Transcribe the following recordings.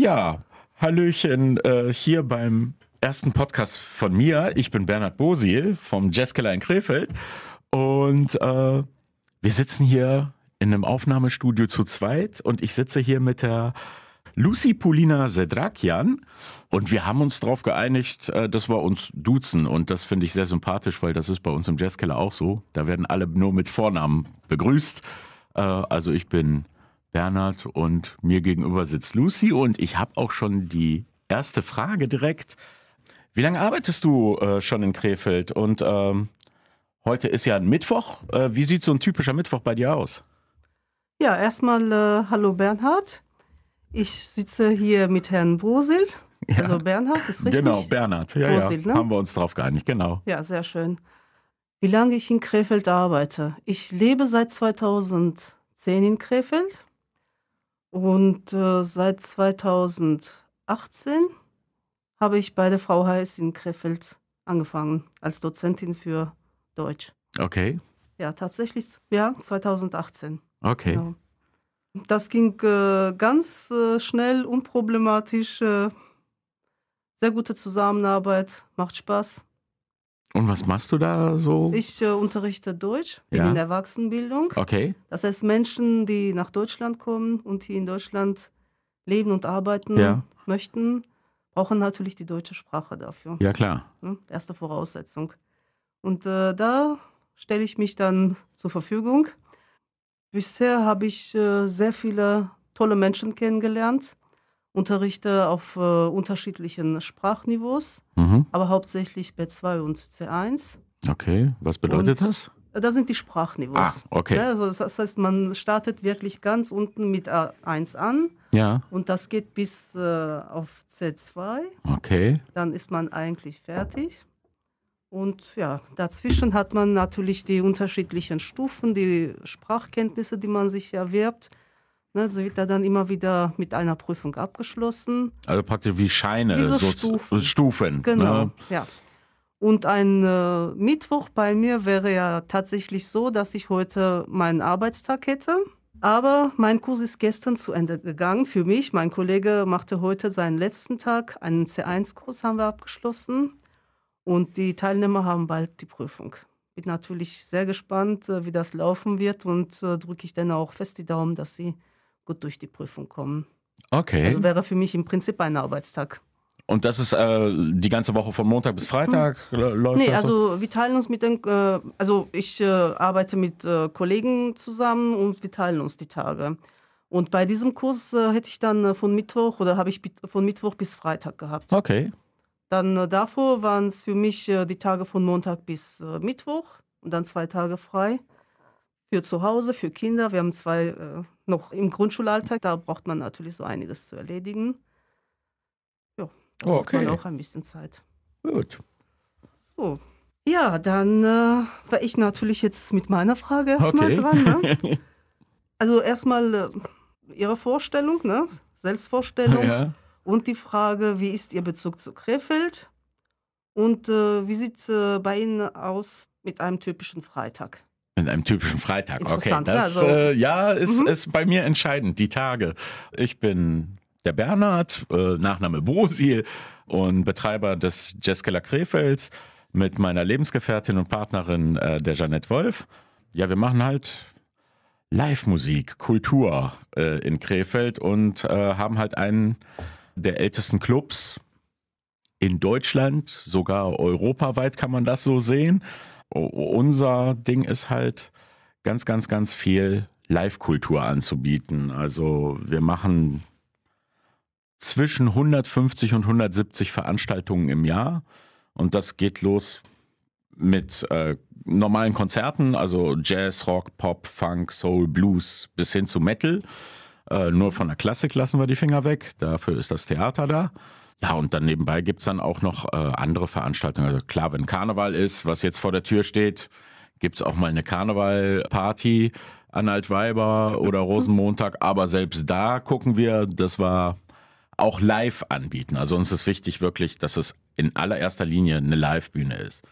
Ja, Hallöchen äh, hier beim ersten Podcast von mir. Ich bin Bernhard Bosil vom Jazzkeller in Krefeld und äh, wir sitzen hier in einem Aufnahmestudio zu zweit und ich sitze hier mit der Lucy Polina Sedrakian und wir haben uns darauf geeinigt, äh, dass wir uns duzen und das finde ich sehr sympathisch, weil das ist bei uns im Jazzkeller auch so. Da werden alle nur mit Vornamen begrüßt. Äh, also ich bin Bernhard und mir gegenüber sitzt Lucy und ich habe auch schon die erste Frage direkt. Wie lange arbeitest du äh, schon in Krefeld? Und ähm, heute ist ja ein Mittwoch. Äh, wie sieht so ein typischer Mittwoch bei dir aus? Ja, erstmal äh, hallo Bernhard. Ich sitze hier mit Herrn Brosil. Ja. Also Bernhard ist richtig. Genau, Bernhard. Ja, Brosil, ja. Ne? Haben wir uns drauf geeinigt, genau. Ja, sehr schön. Wie lange ich in Krefeld arbeite? Ich lebe seit 2010 in Krefeld und äh, seit 2018 habe ich bei der VHS in Krefeld angefangen als Dozentin für Deutsch. Okay. Ja, tatsächlich, ja, 2018. Okay. Genau. Das ging äh, ganz äh, schnell, unproblematisch. Äh, sehr gute Zusammenarbeit, macht Spaß. Und was machst du da so? Ich äh, unterrichte Deutsch, bin ja. in der Erwachsenenbildung. Okay. Das heißt, Menschen, die nach Deutschland kommen und hier in Deutschland leben und arbeiten ja. möchten, brauchen natürlich die deutsche Sprache dafür. Ja, klar. Ne? Erste Voraussetzung. Und äh, da stelle ich mich dann zur Verfügung. Bisher habe ich äh, sehr viele tolle Menschen kennengelernt, unterrichte auf äh, unterschiedlichen Sprachniveaus, mhm. aber hauptsächlich B2 und C1. Okay, was bedeutet und das? Da sind die Sprachniveaus. Ah, okay. Ja, also das heißt, man startet wirklich ganz unten mit A1 an. Ja. Und das geht bis äh, auf C2. Okay. Dann ist man eigentlich fertig. Und ja, dazwischen hat man natürlich die unterschiedlichen Stufen, die Sprachkenntnisse, die man sich erwirbt. Ne, so wird er dann immer wieder mit einer Prüfung abgeschlossen. Also praktisch wie Scheine, wie so, so Stufen. Stufen. Ne? Genau, ne? ja. Und ein äh, Mittwoch bei mir wäre ja tatsächlich so, dass ich heute meinen Arbeitstag hätte. Aber mein Kurs ist gestern zu Ende gegangen für mich. Mein Kollege machte heute seinen letzten Tag. Einen C1-Kurs haben wir abgeschlossen. Und die Teilnehmer haben bald die Prüfung. Bin natürlich sehr gespannt, äh, wie das laufen wird und äh, drücke ich dann auch fest die Daumen, dass sie gut durch die Prüfung kommen. Okay. Also wäre für mich im Prinzip ein Arbeitstag. Und das ist äh, die ganze Woche von Montag bis Freitag hm. läuft Nee, das also so? wir teilen uns mit den, äh, also ich äh, arbeite mit äh, Kollegen zusammen und wir teilen uns die Tage. Und bei diesem Kurs äh, hätte ich dann äh, von Mittwoch oder habe ich von Mittwoch bis Freitag gehabt. Okay. Dann davor waren es für mich die Tage von Montag bis Mittwoch und dann zwei Tage frei für zu Hause, für Kinder. Wir haben zwei äh, noch im Grundschulalltag, da braucht man natürlich so einiges zu erledigen. Ja, da okay. braucht man auch ein bisschen Zeit. Gut. So. Ja, dann äh, war ich natürlich jetzt mit meiner Frage erstmal okay. dran. Ne? Also erstmal äh, Ihre Vorstellung, ne? Selbstvorstellung ja. und die Frage, wie ist Ihr Bezug zu Krefeld und äh, wie sieht es äh, bei Ihnen aus mit einem typischen Freitag? Mit einem typischen Freitag. Okay, das also, äh, ja, ist, mhm. ist bei mir entscheidend, die Tage. Ich bin der Bernhard, äh, Nachname Bosil und Betreiber des Jazzkeller Krefelds mit meiner Lebensgefährtin und Partnerin, äh, der Jeanette Wolf. Ja, wir machen halt Live-Musik, Kultur äh, in Krefeld und äh, haben halt einen der ältesten Clubs in Deutschland, sogar europaweit kann man das so sehen unser Ding ist halt ganz, ganz, ganz viel Live-Kultur anzubieten. Also wir machen zwischen 150 und 170 Veranstaltungen im Jahr. Und das geht los mit äh, normalen Konzerten, also Jazz, Rock, Pop, Funk, Soul, Blues bis hin zu Metal. Äh, nur von der Klassik lassen wir die Finger weg, dafür ist das Theater da. Ja, und dann nebenbei gibt es dann auch noch äh, andere Veranstaltungen. Also klar, wenn Karneval ist, was jetzt vor der Tür steht, gibt es auch mal eine Karnevalparty an Altweiber oder Rosenmontag. Aber selbst da gucken wir, dass wir auch live anbieten. Also uns ist wichtig wirklich, dass es in allererster Linie eine Live-Bühne ist.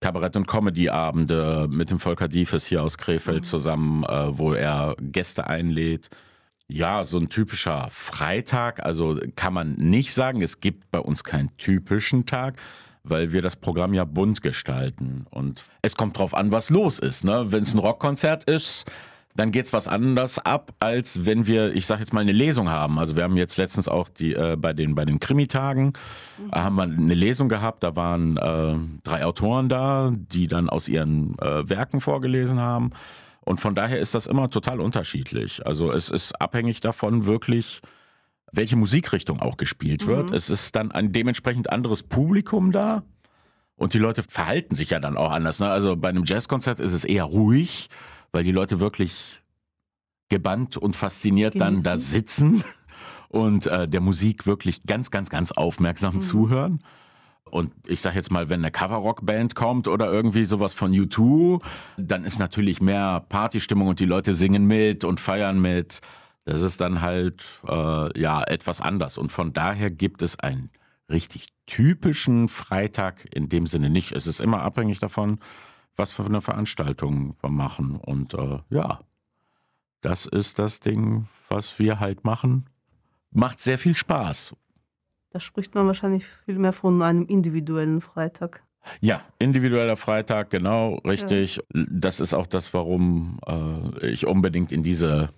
Kabarett- und Comedy-Abende mit dem Volker Diefes hier aus Krefeld mhm. zusammen, äh, wo er Gäste einlädt. Ja, so ein typischer Freitag, also kann man nicht sagen, es gibt bei uns keinen typischen Tag, weil wir das Programm ja bunt gestalten. Und es kommt drauf an, was los ist. Ne? Wenn es ein Rockkonzert ist, dann geht es was anders ab, als wenn wir, ich sage jetzt mal, eine Lesung haben. Also wir haben jetzt letztens auch die äh, bei den bei den Krimitagen mhm. Äh, haben wir eine Lesung gehabt. Da waren äh, drei Autoren da, die dann aus ihren äh, Werken vorgelesen haben. Und von daher ist das immer total unterschiedlich. Also es ist abhängig davon wirklich, welche Musikrichtung auch gespielt mhm. wird. Es ist dann ein dementsprechend anderes Publikum da. Und die Leute verhalten sich ja dann auch anders. Ne? Also bei einem Jazzkonzert ist es eher ruhig, weil die Leute wirklich gebannt und fasziniert Genießen. dann da sitzen und äh, der Musik wirklich ganz, ganz, ganz aufmerksam mhm. zuhören. Und ich sage jetzt mal, wenn eine Coverrock-Band kommt oder irgendwie sowas von U2, dann ist natürlich mehr Partystimmung und die Leute singen mit und feiern mit. Das ist dann halt äh, ja etwas anders. Und von daher gibt es einen richtig typischen Freitag in dem Sinne nicht. Es ist immer abhängig davon, was für eine Veranstaltung wir machen. Und äh, ja, das ist das Ding, was wir halt machen. Macht sehr viel Spaß. Da spricht man wahrscheinlich viel mehr von einem individuellen Freitag. Ja, individueller Freitag, genau, richtig. Ja. Das ist auch das, warum äh, ich unbedingt in diese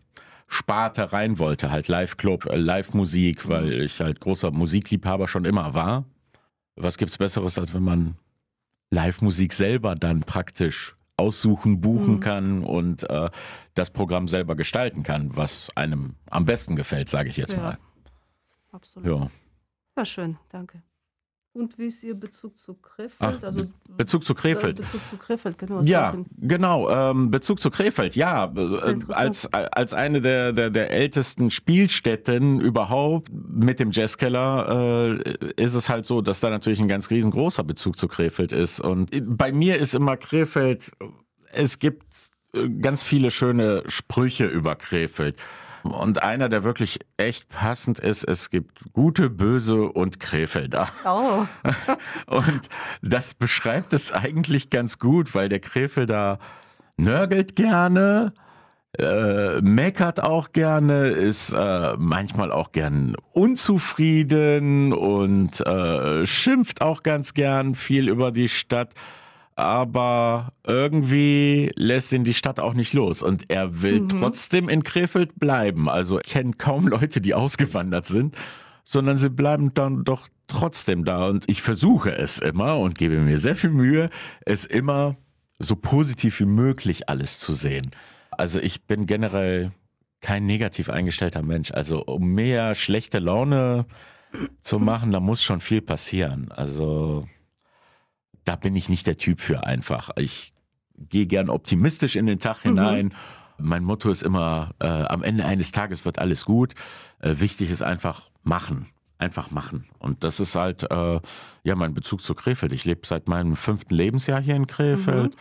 Sparte rein wollte, halt Live-Club, äh, Live-Musik, mhm. weil ich halt großer Musikliebhaber schon immer war. Was gibt es Besseres, als wenn man Live-Musik selber dann praktisch aussuchen, buchen mhm. kann und äh, das Programm selber gestalten kann, was einem am besten gefällt, sage ich jetzt ja. mal. Absolut. Ja. War schön, danke. Und wie ist Ihr Bezug zu Krefeld? Ach, also, Bezug zu äh, Krefeld. Bezug zu Krefeld, genau. Ja, genau. Ähm, Bezug zu Krefeld, ja. Äh, als, als eine der, der, der ältesten Spielstätten überhaupt mit dem Jazzkeller äh, ist es halt so, dass da natürlich ein ganz riesengroßer Bezug zu Krefeld ist. Und bei mir ist immer Krefeld, es gibt äh, ganz viele schöne Sprüche über Krefeld. Und einer, der wirklich echt passend ist, es gibt Gute, Böse und Krefelder. Oh. und das beschreibt es eigentlich ganz gut, weil der Krefelder nörgelt gerne, äh, meckert auch gerne, ist äh, manchmal auch gern unzufrieden und äh, schimpft auch ganz gern viel über die Stadt aber irgendwie lässt ihn die Stadt auch nicht los und er will mhm. trotzdem in Krefeld bleiben. Also ich kenne kaum Leute, die ausgewandert sind, sondern sie bleiben dann doch trotzdem da und ich versuche es immer und gebe mir sehr viel Mühe, es immer so positiv wie möglich alles zu sehen. Also ich bin generell kein negativ eingestellter Mensch. Also um mehr schlechte Laune zu machen, da muss schon viel passieren. Also da bin ich nicht der Typ für einfach. Ich gehe gern optimistisch in den Tag hinein. Mhm. Mein Motto ist immer, äh, am Ende eines Tages wird alles gut. Äh, wichtig ist einfach machen. Einfach machen. Und das ist halt, äh, ja, mein Bezug zu Krefeld. Ich lebe seit meinem fünften Lebensjahr hier in Krefeld. Mhm.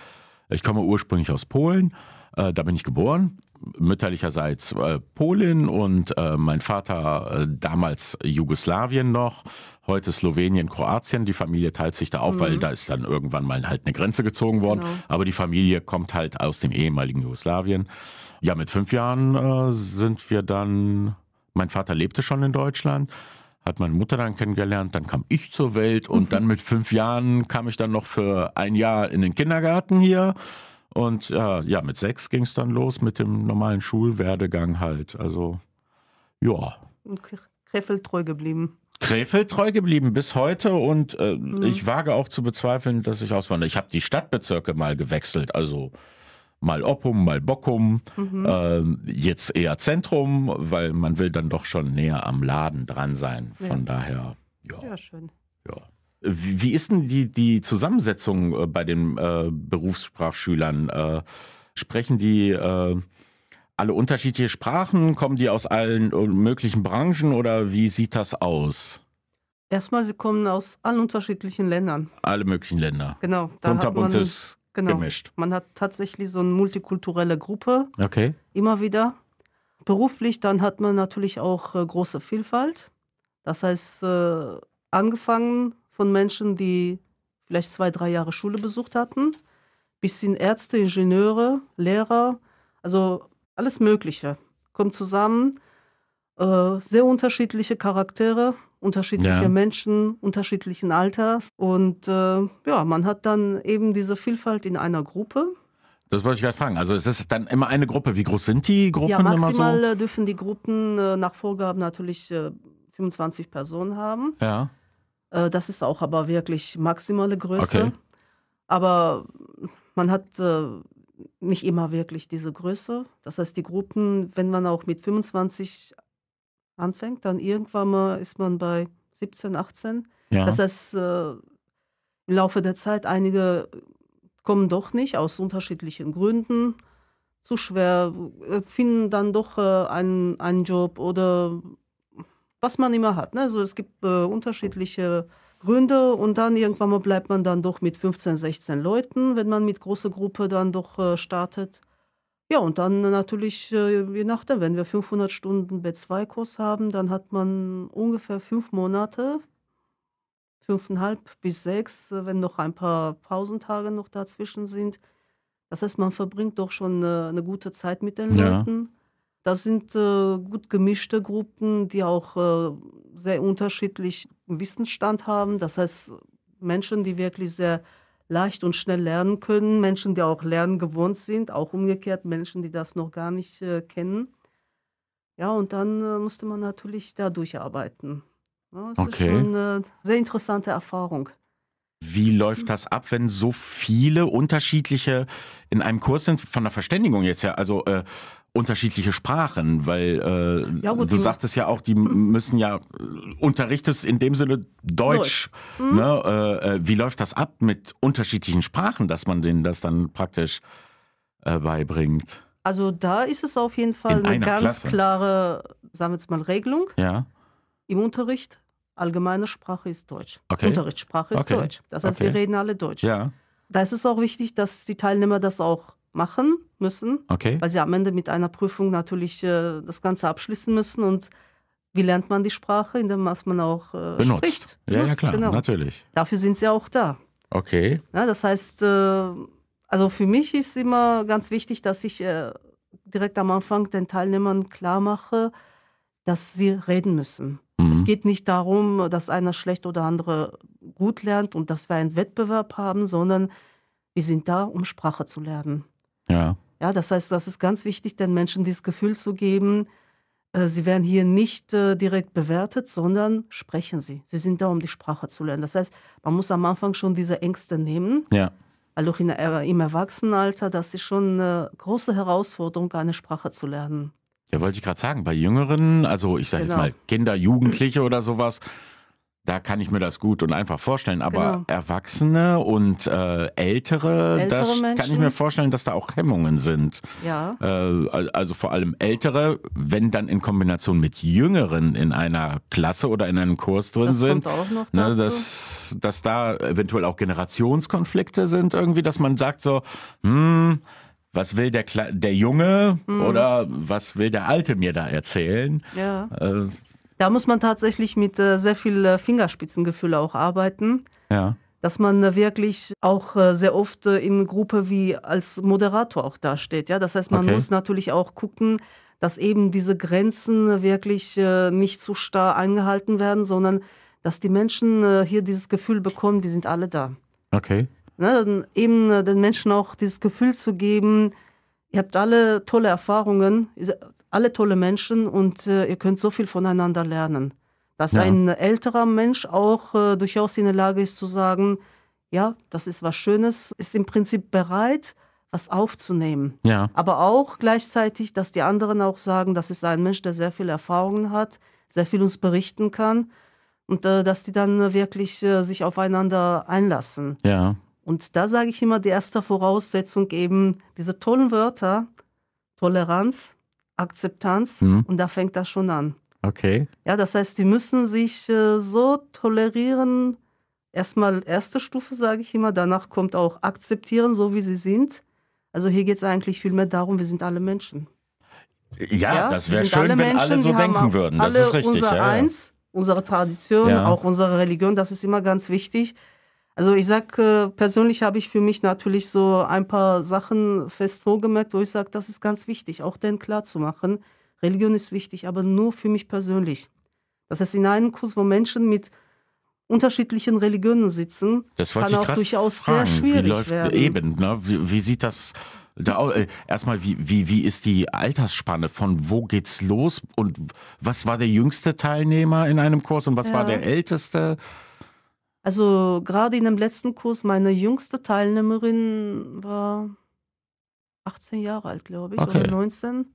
Ich komme ursprünglich aus Polen. Äh, da bin ich geboren mütterlicherseits äh, Polen und äh, mein Vater äh, damals Jugoslawien noch, heute Slowenien, Kroatien. Die Familie teilt sich da auf, mhm. weil da ist dann irgendwann mal halt eine Grenze gezogen worden. Genau. Aber die Familie kommt halt aus dem ehemaligen Jugoslawien. Ja, mit fünf Jahren äh, sind wir dann, mein Vater lebte schon in Deutschland hat meine Mutter dann kennengelernt, dann kam ich zur Welt und dann mit fünf Jahren kam ich dann noch für ein Jahr in den Kindergarten hier und äh, ja, mit sechs ging es dann los mit dem normalen Schulwerdegang halt. Also, ja. Und Krefeld treu geblieben. Krefeld treu geblieben bis heute und äh, mhm. ich wage auch zu bezweifeln, dass ich auswandere. Ich habe die Stadtbezirke mal gewechselt, also mal Oppum, mal Bockum, mhm. äh, jetzt eher Zentrum, weil man will dann doch schon näher am Laden dran sein. Von ja. daher, ja. Ja, schön. Ja. Wie ist denn die, die Zusammensetzung äh, bei den äh, Berufssprachschülern? Äh, sprechen die äh, alle unterschiedliche Sprachen? Kommen die aus allen äh, möglichen Branchen oder wie sieht das aus? Erstmal, sie kommen aus allen unterschiedlichen Ländern. Alle möglichen Länder. Genau. Da Kunterbuntes genau, gemischt. Man hat tatsächlich so eine multikulturelle Gruppe. Okay. Immer wieder. Beruflich, dann hat man natürlich auch äh, große Vielfalt. Das heißt, angefangen von Menschen, die vielleicht zwei, drei Jahre Schule besucht hatten, bis hin Ärzte, Ingenieure, Lehrer, also alles Mögliche. Kommt zusammen, äh, sehr unterschiedliche Charaktere, unterschiedliche ja. Menschen, unterschiedlichen Alters. Und äh, ja, man hat dann eben diese Vielfalt in einer Gruppe. Das wollte ich gerade fragen. Also es ist dann immer eine Gruppe. Wie groß sind die Gruppen ja, maximal so? Äh, dürfen die Gruppen äh, nach Vorgaben natürlich 25 äh, Personen haben. Ja. Äh, das ist auch aber wirklich maximale Größe. Okay. Aber man hat äh, nicht immer wirklich diese Größe. Das heißt, die Gruppen, wenn man auch mit 25 anfängt, dann irgendwann mal ist man bei 17, 18. Ja. Das heißt, äh, im Laufe der Zeit einige kommen doch nicht aus unterschiedlichen Gründen zu schwer, äh, finden dann doch äh, einen, einen Job oder was man immer hat. Ne? Also es gibt äh, unterschiedliche Gründe und dann irgendwann mal bleibt man dann doch mit 15, 16 Leuten, wenn man mit großer Gruppe dann doch äh, startet. Ja, und dann natürlich, äh, je nachdem, wenn wir 500 Stunden B2-Kurs haben, dann hat man ungefähr fünf Monate, fünfeinhalb bis sechs, äh, wenn noch ein paar Pausentage noch dazwischen sind. Das heißt, man verbringt doch schon eine, äh, eine gute Zeit mit den ja. Leuten. Das sind äh, gut gemischte Gruppen, die auch äh, sehr unterschiedlich Wissensstand haben. Das heißt, Menschen, die wirklich sehr leicht und schnell lernen können, Menschen, die auch lernen gewohnt sind, auch umgekehrt Menschen, die das noch gar nicht äh, kennen. Ja, und dann äh, musste man natürlich da durcharbeiten. Ja, das okay. ist schon eine äh, sehr interessante Erfahrung. Wie läuft das ab, wenn so viele unterschiedliche in einem Kurs sind, von der Verständigung jetzt her? Also äh, unterschiedliche Sprachen, weil äh, ja, gut, du sagtest ja auch, die müssen ja äh, unterrichtest in dem Sinne Deutsch. Deutsch. Mhm. Ne? Äh, äh, wie läuft das ab mit unterschiedlichen Sprachen, dass man denen das dann praktisch äh, beibringt? Also da ist es auf jeden Fall in eine ganz Klasse. klare, sagen wir jetzt mal, Regelung ja. im Unterricht. Allgemeine Sprache ist Deutsch. Okay. Unterrichtssprache ist okay. Deutsch. Das heißt, okay. wir reden alle Deutsch. Ja. Da ist es auch wichtig, dass die Teilnehmer das auch machen müssen, okay. weil sie am Ende mit einer Prüfung natürlich äh, das Ganze abschließen müssen und wie lernt man die Sprache, indem man auch äh, benutzt. spricht? Benutzt, ja, ja, klar, genau. natürlich. Dafür sind sie auch da. Okay. Ja, das heißt, äh, also für mich ist immer ganz wichtig, dass ich äh, direkt am Anfang den Teilnehmern klar mache, dass sie reden müssen. Mhm. Es geht nicht darum, dass einer schlecht oder andere gut lernt und dass wir einen Wettbewerb haben, sondern wir sind da, um Sprache zu lernen. Ja. Ja, das heißt, das ist ganz wichtig, den Menschen dieses Gefühl zu geben, äh, sie werden hier nicht äh, direkt bewertet, sondern sprechen sie. Sie sind da, um die Sprache zu lernen. Das heißt, man muss am Anfang schon diese Ängste nehmen. Ja. Weil auch in, äh, im Erwachsenenalter, das ist schon eine äh, große Herausforderung, eine Sprache zu lernen. Ja, wollte ich gerade sagen, bei Jüngeren, also ich sage genau. jetzt mal Kinder, Jugendliche oder sowas, da kann ich mir das gut und einfach vorstellen. Aber genau. Erwachsene und äh, Ältere, ältere das Menschen? kann ich mir vorstellen, dass da auch Hemmungen sind. Ja. Äh, also vor allem Ältere, wenn dann in Kombination mit Jüngeren in einer Klasse oder in einem Kurs drin das sind. Kommt auch noch ne, dazu. Ne, dass, dass da eventuell auch Generationskonflikte sind irgendwie, dass man sagt so, hm, was will der, Kle der Junge mhm. oder was will der Alte mir da erzählen? Ja. Äh, da muss man tatsächlich mit äh, sehr viel äh, Fingerspitzengefühl auch arbeiten. Ja. Dass man äh, wirklich auch sehr oft in Gruppe wie als Moderator auch dasteht. Ja? Das heißt, man okay. muss natürlich auch gucken, dass eben diese Grenzen wirklich nicht zu starr eingehalten werden, sondern dass die Menschen hier dieses Gefühl bekommen, wir sind alle da. Okay. Ne, eben den Menschen auch dieses Gefühl zu geben, ihr habt alle tolle Erfahrungen, alle tolle Menschen und äh, ihr könnt so viel voneinander lernen. Dass ja. ein älterer Mensch auch äh, durchaus in der Lage ist zu sagen, ja, das ist was Schönes, ist im Prinzip bereit, was aufzunehmen. Ja. Aber auch gleichzeitig, dass die anderen auch sagen, das ist ein Mensch, der sehr viel Erfahrungen hat, sehr viel uns berichten kann und äh, dass die dann äh, wirklich äh, sich aufeinander einlassen. Ja. Und da sage ich immer, die erste Voraussetzung eben diese tollen Wörter, Toleranz, Akzeptanz mhm. und da fängt das schon an. Okay. Ja, das heißt, die müssen sich äh, so tolerieren. Erstmal erste Stufe, sage ich immer, danach kommt auch akzeptieren, so wie sie sind. Also hier geht es eigentlich vielmehr darum, wir sind alle Menschen. Ja, ja das wäre schön, alle Menschen, wenn alle so denken würden. Das alle ist richtig. Unser ja, Eins, unsere Tradition, auch unsere Religion, das ist immer ganz wichtig. Also ich sag äh, persönlich habe ich für mich natürlich so ein paar Sachen fest vorgemerkt, wo ich sage, das ist ganz wichtig, auch denn klar zu machen, Religion ist wichtig, aber nur für mich persönlich. Das heißt, in einem Kurs, wo Menschen mit unterschiedlichen Religionen sitzen, kann auch durchaus fragen. sehr schwierig wie läuft werden. Eben, ne? wie, wie sieht das da, äh, erstmal, wie, wie, wie ist die Altersspanne? Von wo geht's los? Und was war der jüngste Teilnehmer in einem Kurs und was ja. war der älteste? Also gerade in dem letzten Kurs, meine jüngste Teilnehmerin war 18 Jahre alt, glaube ich, okay. oder 19.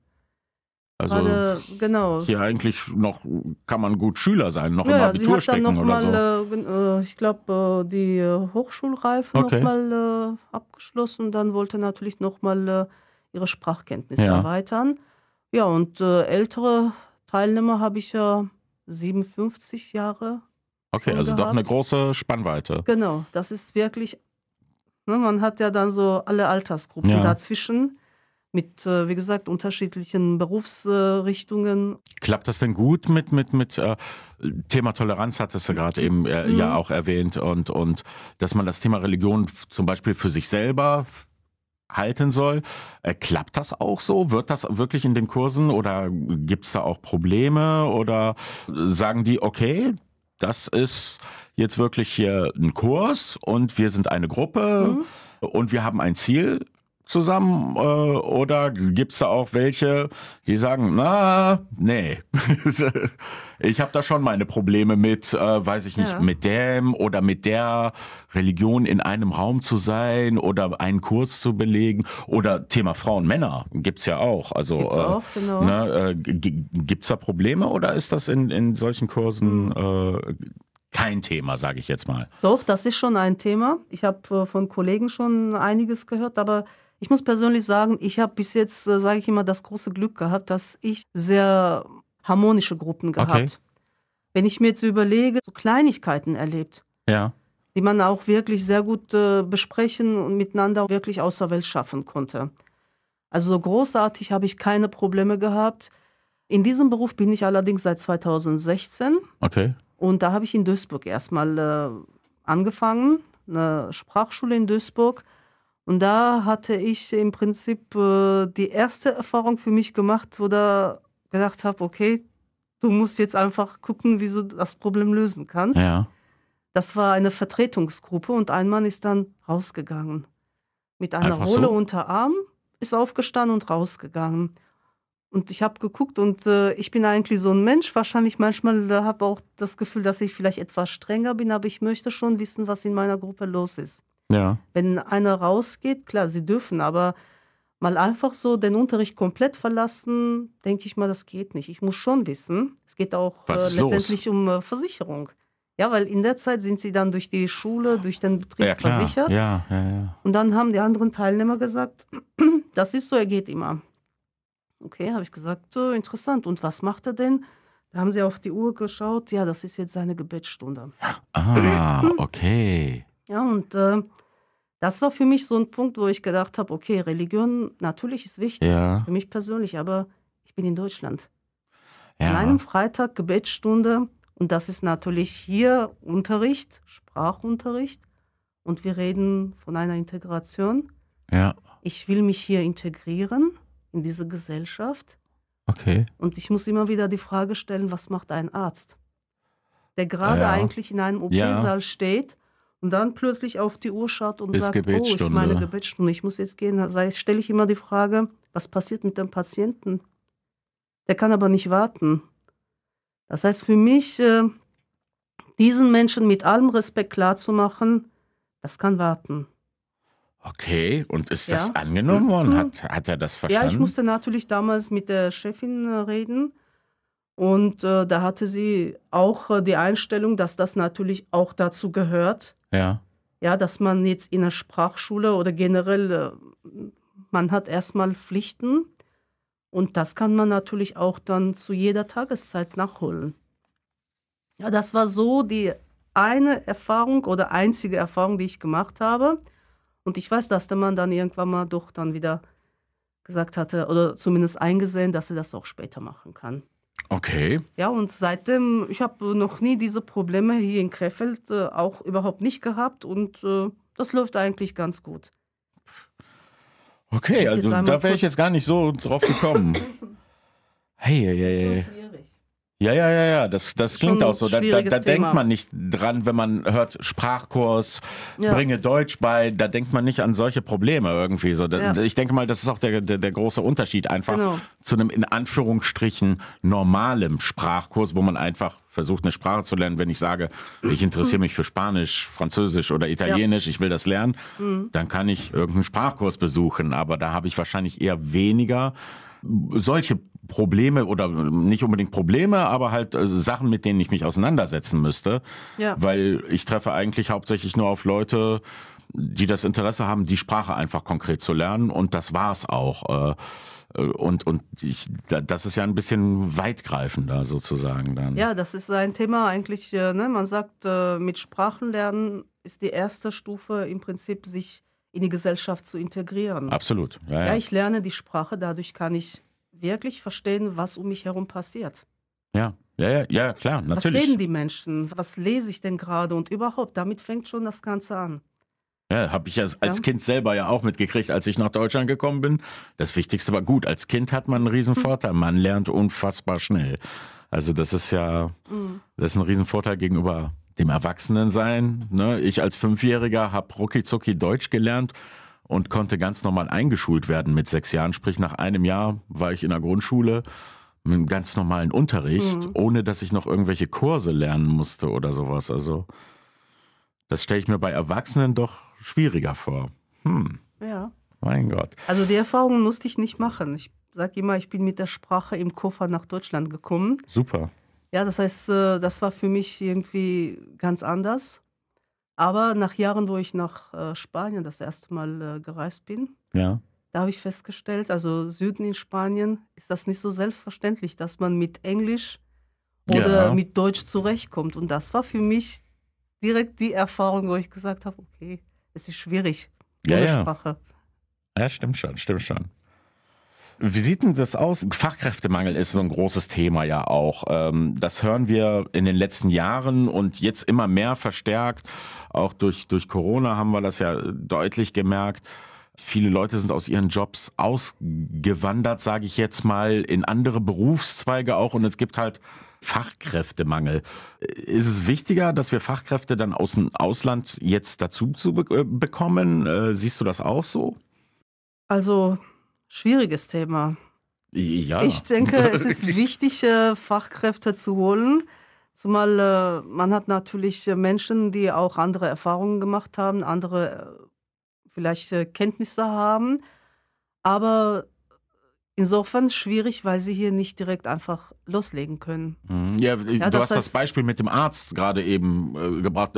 Also gerade, genau. hier eigentlich noch kann man gut Schüler sein, noch ja, im Abitur sie hat stecken dann noch oder mal, so. Äh, äh, ich glaube, äh, die Hochschulreife okay. nochmal abgeschlossen. Dann wollte natürlich nochmal ihre Sprachkenntnisse ja. erweitern. Ja, und ältere Teilnehmer habe ich ja 57 Jahre Okay, also gehabt. doch eine große Spannweite. Genau, das ist wirklich, ne, man hat ja dann so alle Altersgruppen ja. dazwischen mit, äh, wie gesagt, unterschiedlichen Berufsrichtungen. Klappt das denn gut mit, mit, mit äh, Thema Toleranz, hattest du gerade eben äh, mhm. ja auch erwähnt, und, und dass man das Thema Religion zum Beispiel für sich selber halten soll. klappt das auch so? Wird das wirklich in den Kursen oder gibt es da auch Probleme oder sagen die, okay, das ist jetzt wirklich hier ein Kurs und wir sind eine Gruppe mhm. und wir haben ein Ziel zusammen äh, oder gibt es da auch welche, die sagen, na, nee, ich habe da schon meine Probleme mit, äh, weiß ich nicht, ja. mit dem oder mit der Religion in einem Raum zu sein oder einen Kurs zu belegen oder Thema Frauen, Männer gibt es ja auch. Also gibt's, äh, genau. ne, äh, gibt's da Probleme oder ist das in, in solchen Kursen hm. äh, kein Thema, sage ich jetzt mal. Doch, das ist schon ein Thema. Ich habe äh, von Kollegen schon einiges gehört, aber ich muss persönlich sagen, ich habe bis jetzt, äh, sage ich immer, das große Glück gehabt, dass ich sehr harmonische Gruppen gehabt. Okay. Wenn ich mir jetzt überlege, so Kleinigkeiten erlebt, ja. die man auch wirklich sehr gut äh, besprechen und miteinander wirklich außer Welt schaffen konnte. Also so großartig habe ich keine Probleme gehabt. In diesem Beruf bin ich allerdings seit 2016. Okay. Und da habe ich in Duisburg erstmal äh, angefangen, eine Sprachschule in Duisburg. Und da hatte ich im Prinzip äh, die erste Erfahrung für mich gemacht, wo da gedacht habe, okay, du musst jetzt einfach gucken, wie du das Problem lösen kannst. Ja. Das war eine Vertretungsgruppe und ein Mann ist dann rausgegangen. Mit einer einfach Rolle so? unter Arm ist aufgestanden und rausgegangen. Und ich habe geguckt und äh, ich bin eigentlich so ein Mensch. Wahrscheinlich manchmal habe auch das Gefühl, dass ich vielleicht etwas strenger bin, aber ich möchte schon wissen, was in meiner Gruppe los ist. Ja. Wenn einer rausgeht, klar, sie dürfen, aber mal einfach so den Unterricht komplett verlassen, denke ich mal, das geht nicht. Ich muss schon wissen, es geht auch äh, letztendlich los? um äh, Versicherung. Ja, weil in der Zeit sind sie dann durch die Schule, durch den Betrieb ja, versichert. Ja, ja, ja. Und dann haben die anderen Teilnehmer gesagt, das ist so, er geht immer. Okay, habe ich gesagt, äh, interessant. Und was macht er denn? Da haben sie auf die Uhr geschaut, ja, das ist jetzt seine Gebetsstunde. Ah, okay. Ja, und äh, das war für mich so ein Punkt, wo ich gedacht habe, okay, Religion natürlich ist wichtig ja. für mich persönlich, aber ich bin in Deutschland. Ja. An einem Freitag Gebetsstunde und das ist natürlich hier Unterricht, Sprachunterricht und wir reden von einer Integration. Ja. Ich will mich hier integrieren in diese Gesellschaft. Okay. Und ich muss immer wieder die Frage stellen, was macht ein Arzt, der gerade ja. eigentlich in einem OP-Saal ja. steht und dann plötzlich auf die Uhr schaut und ist sagt, oh, ich meine Gebetsstunde, ich muss jetzt gehen. Da stelle ich immer die Frage, was passiert mit dem Patienten? Der kann aber nicht warten. Das heißt für mich, äh, diesen Menschen mit allem Respekt klarzumachen, das kann warten. Okay, und ist das angenommen worden? Mhm. Hat, hat er das verstanden? Ja, ich musste natürlich damals mit der Chefin äh, reden. Und äh, da hatte sie auch äh, die Einstellung, dass das natürlich auch dazu gehört. Ja. Ja, dass man jetzt in der Sprachschule oder generell, äh, man hat erstmal Pflichten. Und das kann man natürlich auch dann zu jeder Tageszeit nachholen. Ja, das war so die eine Erfahrung oder einzige Erfahrung, die ich gemacht habe. Und ich weiß, dass der Mann dann irgendwann mal doch dann wieder gesagt hatte oder zumindest eingesehen, dass er das auch später machen kann. Okay. Ja, und seitdem, ich habe noch nie diese Probleme hier in Krefeld äh, auch überhaupt nicht gehabt und äh, das läuft eigentlich ganz gut. Okay, also da wäre ich jetzt gar nicht so drauf gekommen. hey, hey, hey. Ja, ja, ja, ja, das, das klingt auch so. Da, da, da denkt man nicht dran, wenn man hört Sprachkurs, ja. bringe Deutsch bei, da denkt man nicht an solche Probleme irgendwie. So, da, ja. Ich denke mal, das ist auch der, der, der große Unterschied einfach genau. zu einem in Anführungsstrichen normalen Sprachkurs, wo man einfach versucht, eine Sprache zu lernen. Wenn ich sage, ich interessiere mich für Spanisch, Französisch oder Italienisch, ja. ich will das lernen, mhm. dann kann ich irgendeinen Sprachkurs besuchen. Aber da habe ich wahrscheinlich eher weniger solche Probleme oder äh, nicht unbedingt Probleme, aber halt äh, Sachen, mit denen ich mich auseinandersetzen müsste. Ja. Weil ich treffe eigentlich hauptsächlich nur auf Leute, die das Interesse haben, die Sprache einfach konkret zu lernen und das war es auch. Äh, äh, und, und ich, das ist ja ein bisschen weitgreifender sozusagen dann. Ja, das ist ein Thema eigentlich, äh, ne? man sagt, mit Sprachenlernen ist die erste Stufe im Prinzip, sich in die Gesellschaft zu integrieren. Absolut. Ja, ja. ja ich lerne die Sprache, dadurch kann ich wirklich verstehen, was um mich herum passiert. Ja, ja, ja, ja klar, natürlich. Was reden die Menschen? Was lese ich denn gerade? Und überhaupt, damit fängt schon das Ganze an. Ja, habe ich als, ja. Kind selber ja auch mitgekriegt, als ich nach Deutschland gekommen bin. Das Wichtigste war gut, als Kind hat man einen Riesenvorteil. Hm. Man lernt unfassbar schnell. Also das ist ja, hm. das ist ein Riesenvorteil gegenüber dem Erwachsenensein. Ne? Ich als Fünfjähriger habe rucki zucki Deutsch gelernt und konnte ganz normal eingeschult werden mit sechs Jahren. Sprich, nach einem Jahr war ich in der Grundschule mit einem ganz normalen Unterricht, mhm. ohne dass ich noch irgendwelche Kurse lernen musste oder sowas. Also das stelle ich mir bei Erwachsenen doch schwieriger vor. Hm. Ja. Mein Gott. Also die Erfahrungen musste ich nicht machen. Ich sage immer, ich bin mit der Sprache im Koffer nach Deutschland gekommen. Super. Ja, das heißt, äh, das war für mich irgendwie ganz anders. Aber nach Jahren, wo ich nach äh, Spanien das erste Mal äh, gereist bin, ja. da habe ich festgestellt, also Süden in Spanien ist das nicht so selbstverständlich, dass man mit Englisch oder ja. mit Deutsch zurechtkommt. Und das war für mich direkt die Erfahrung, wo ich gesagt habe, okay, es ist schwierig, ja, ja. Sprache. Ja, stimmt schon, stimmt schon. Wie sieht denn das aus? Fachkräftemangel ist so ein großes Thema ja auch. Ähm, das hören wir in den letzten Jahren und jetzt immer mehr verstärkt. Auch durch, durch Corona haben wir das ja deutlich gemerkt. Viele Leute sind aus ihren Jobs ausgewandert, sage ich jetzt mal, in andere Berufszweige auch. Und es gibt halt Fachkräftemangel. Ist es wichtiger, dass wir Fachkräfte dann aus dem Ausland jetzt dazu zu äh, bekommen? Äh, siehst du das auch so? Also Schwieriges Thema. Ja. Ich denke, es ist wichtig, äh, Fachkräfte zu holen. Zumal äh, man hat natürlich äh, Menschen, die auch andere Erfahrungen gemacht haben, andere vielleicht Kenntnisse haben, aber insofern schwierig, weil sie hier nicht direkt einfach loslegen können. Mhm. Ja, ja du hast heißt, das Beispiel mit dem Arzt gerade eben äh, gebracht.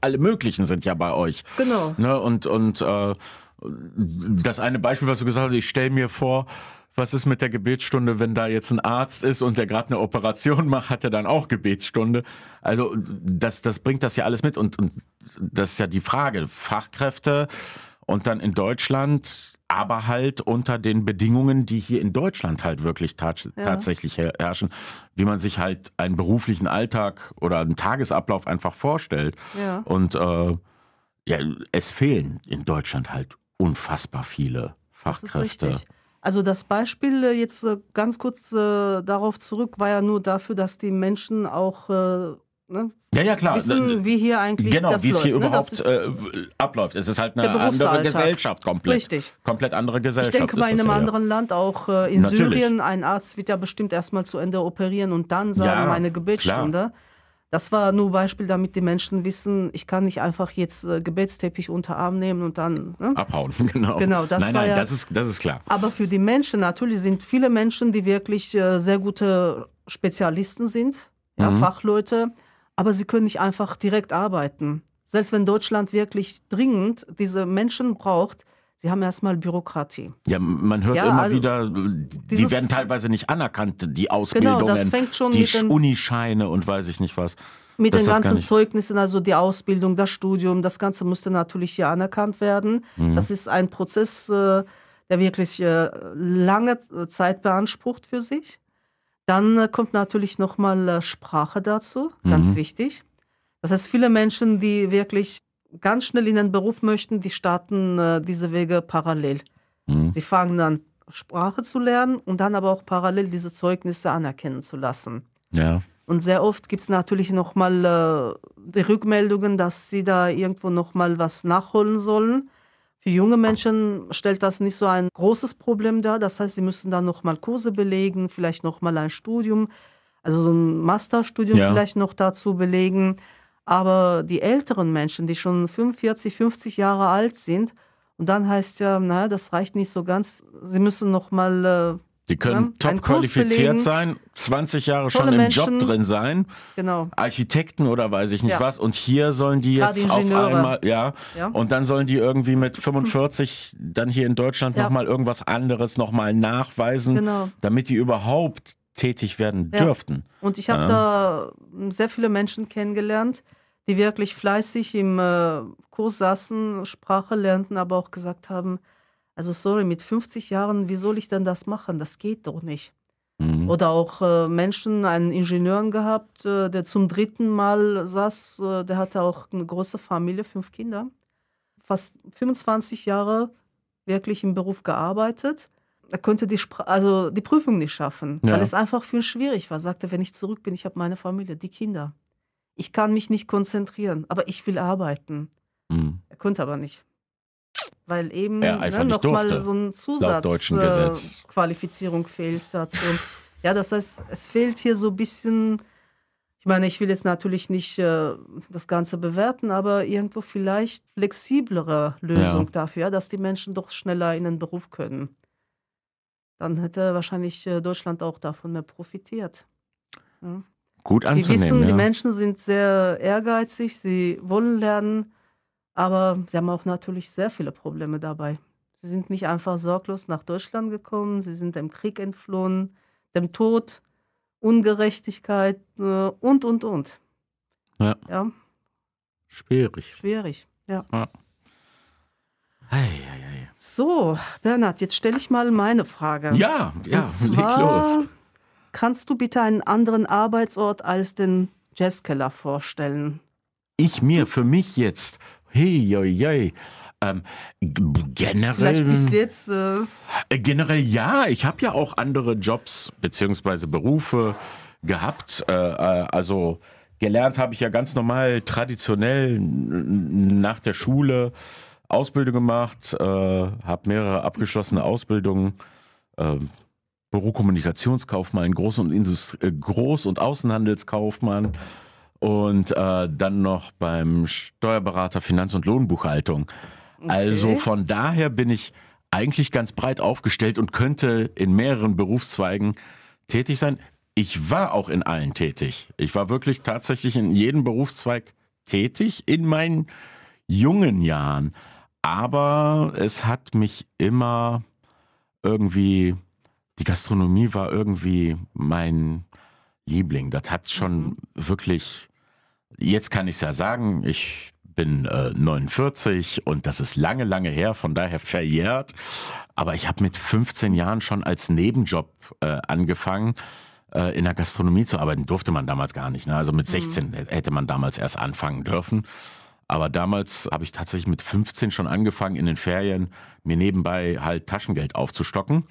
Alle möglichen sind ja bei euch. Genau. Ne? Und, und äh, das eine Beispiel, was du gesagt hast, ich stelle mir vor, was ist mit der Gebetsstunde, wenn da jetzt ein Arzt ist und der gerade eine Operation macht, hat er dann auch Gebetsstunde? Also das, das bringt das ja alles mit und, und das ist ja die Frage. Fachkräfte und dann in Deutschland, aber halt unter den Bedingungen, die hier in Deutschland halt wirklich ta ja. tatsächlich herrschen, wie man sich halt einen beruflichen Alltag oder einen Tagesablauf einfach vorstellt. Ja. Und äh, ja, es fehlen in Deutschland halt unfassbar viele Fachkräfte. Das also das Beispiel äh, jetzt äh, ganz kurz äh, darauf zurück war ja nur dafür, dass die Menschen auch äh, ne, ja, ja, klar. wissen, wie hier eigentlich genau, das wie läuft, es hier ne? überhaupt äh, abläuft. Es ist halt eine andere Gesellschaft komplett. Richtig. Komplett andere Gesellschaft. Ich denke mal in einem ja, anderen Land, auch äh, in Natürlich. Syrien, ein Arzt wird ja bestimmt erstmal zu Ende operieren und dann sagen, meine Gebetsstunde. Klar. Das war nur Beispiel, damit die Menschen wissen, ich kann nicht einfach jetzt äh, Gebetsteppich unter Arm nehmen und dann ne? abhauen. Genau. genau das nein, nein, ja, das, ist, das ist klar. Aber für die Menschen natürlich sind viele Menschen, die wirklich äh, sehr gute Spezialisten sind, mhm. Fachleute, aber sie können nicht einfach direkt arbeiten. Selbst wenn Deutschland wirklich dringend diese Menschen braucht, Sie haben erstmal Bürokratie. Ja, man hört ja, immer also wieder, äh, die werden teilweise nicht anerkannt, die Ausbildungen, genau, das fängt schon die mit den, Unischeine und weiß ich nicht was. Mit das den ganzen Zeugnissen, also die Ausbildung, das Studium, das Ganze musste natürlich hier anerkannt werden. Mhm. Das ist ein Prozess, äh, der wirklich äh, lange Zeit beansprucht für sich. Dann kommt natürlich nochmal Sprache dazu, ganz mhm. wichtig. Das heißt, viele Menschen, die wirklich ganz schnell in den Beruf möchten, die starten äh, diese Wege parallel. Mhm. Sie fangen an, Sprache zu lernen und dann aber auch parallel diese Zeugnisse anerkennen zu lassen. Ja. Und sehr oft gibt es natürlich nochmal äh, die Rückmeldungen, dass sie da irgendwo nochmal was nachholen sollen. Für junge Menschen stellt das nicht so ein großes Problem dar. Das heißt, sie müssen dann nochmal Kurse belegen, vielleicht nochmal ein Studium, also so ein Masterstudium ja. vielleicht noch dazu belegen. Aber die älteren Menschen, die schon 45, 50 Jahre alt sind, und dann heißt ja, na, das reicht nicht so ganz, sie müssen noch mal äh, die können ja, ne, top qualifiziert sein, 20 Jahre schon im Menschen, Job drin sein, genau. Architekten oder weiß ich nicht ja. was. Und hier sollen die jetzt auf einmal, ja, ja, und dann sollen die irgendwie mit 45 dann hier in Deutschland ja. nochmal irgendwas anderes nochmal nachweisen, genau. damit die überhaupt tätig werden dürften. Und ich habe da äh, sehr viele Menschen kennengelernt, die wirklich fleißig im äh, Kurs saßen, Sprache lernten, aber auch gesagt haben, also sorry, mit 50 Jahren, wie soll ich denn das machen? Das geht doch nicht. Mhm. Oder auch äh, Menschen, einen Ingenieur gehabt, äh, der zum dritten Mal saß, äh, der hatte auch eine große Familie, fünf Kinder, fast 25 Jahre wirklich im Beruf gearbeitet. Er könnte die, Spr also die Prüfung nicht schaffen, ja. weil es einfach für ihn schwierig war. Er sagte, wenn ich zurück bin, ich habe meine Familie, die Kinder ich kann mich nicht konzentrieren, aber ich will arbeiten. Mhm. Er konnte aber nicht. Weil eben ja, ne, nochmal so eine Zusatzqualifizierung äh, fehlt dazu. ja, das heißt, es fehlt hier so ein bisschen, ich meine, ich will jetzt natürlich nicht äh, das Ganze bewerten, aber irgendwo vielleicht flexiblere Lösung ja. dafür, dass die Menschen doch schneller in den Beruf können. Dann hätte wahrscheinlich äh, Deutschland auch davon mehr profitiert. Ja gut anzunehmen. Wir wissen, ja. die Menschen sind sehr ehrgeizig, sie wollen lernen, aber sie haben auch natürlich sehr viele Probleme dabei. Sie sind nicht einfach sorglos nach Deutschland gekommen, sie sind dem Krieg entflohen, dem Tod, Ungerechtigkeit äh, und, und, und. Ja. ja. Schwierig. Schwierig, ja. ja. Ei, ei, ei. So, Bernhard, jetzt stelle ich mal meine Frage. Ja, ja, zwar, leg los. Kannst du bitte einen anderen Arbeitsort als den Jazzkeller vorstellen? Ich mir, für mich jetzt. Hey, joi, joi. Ähm, generell. Vielleicht bis jetzt. Äh, äh generell ja. Ich habe ja auch andere Jobs bzw. Berufe gehabt. Äh, äh also gelernt habe ich ja ganz normal, traditionell nach der Schule Ausbildung gemacht, äh, habe mehrere abgeschlossene Ausbildungen. Ähm, Bürokommunikationskaufmann, Groß- und, Indust äh, Groß und Außenhandelskaufmann und äh, dann noch beim Steuerberater Finanz- und Lohnbuchhaltung. Okay. Also von daher bin ich eigentlich ganz breit aufgestellt und könnte in mehreren Berufszweigen tätig sein. Ich war auch in allen tätig. Ich war wirklich tatsächlich in jedem Berufszweig tätig in meinen jungen Jahren. Aber es hat mich immer irgendwie die Gastronomie war irgendwie mein Liebling. Das hat schon mhm. wirklich, jetzt kann ich es ja sagen, ich bin äh, 49 und das ist lange, lange her, von daher verjährt. Aber ich habe mit 15 Jahren schon als Nebenjob äh, angefangen, äh, in der Gastronomie zu arbeiten. Durfte man damals gar nicht. Ne? Also mit 16 mhm. hätte man damals erst anfangen dürfen. Aber damals habe ich tatsächlich mit 15 schon angefangen, in den Ferien mir nebenbei halt Taschengeld aufzustocken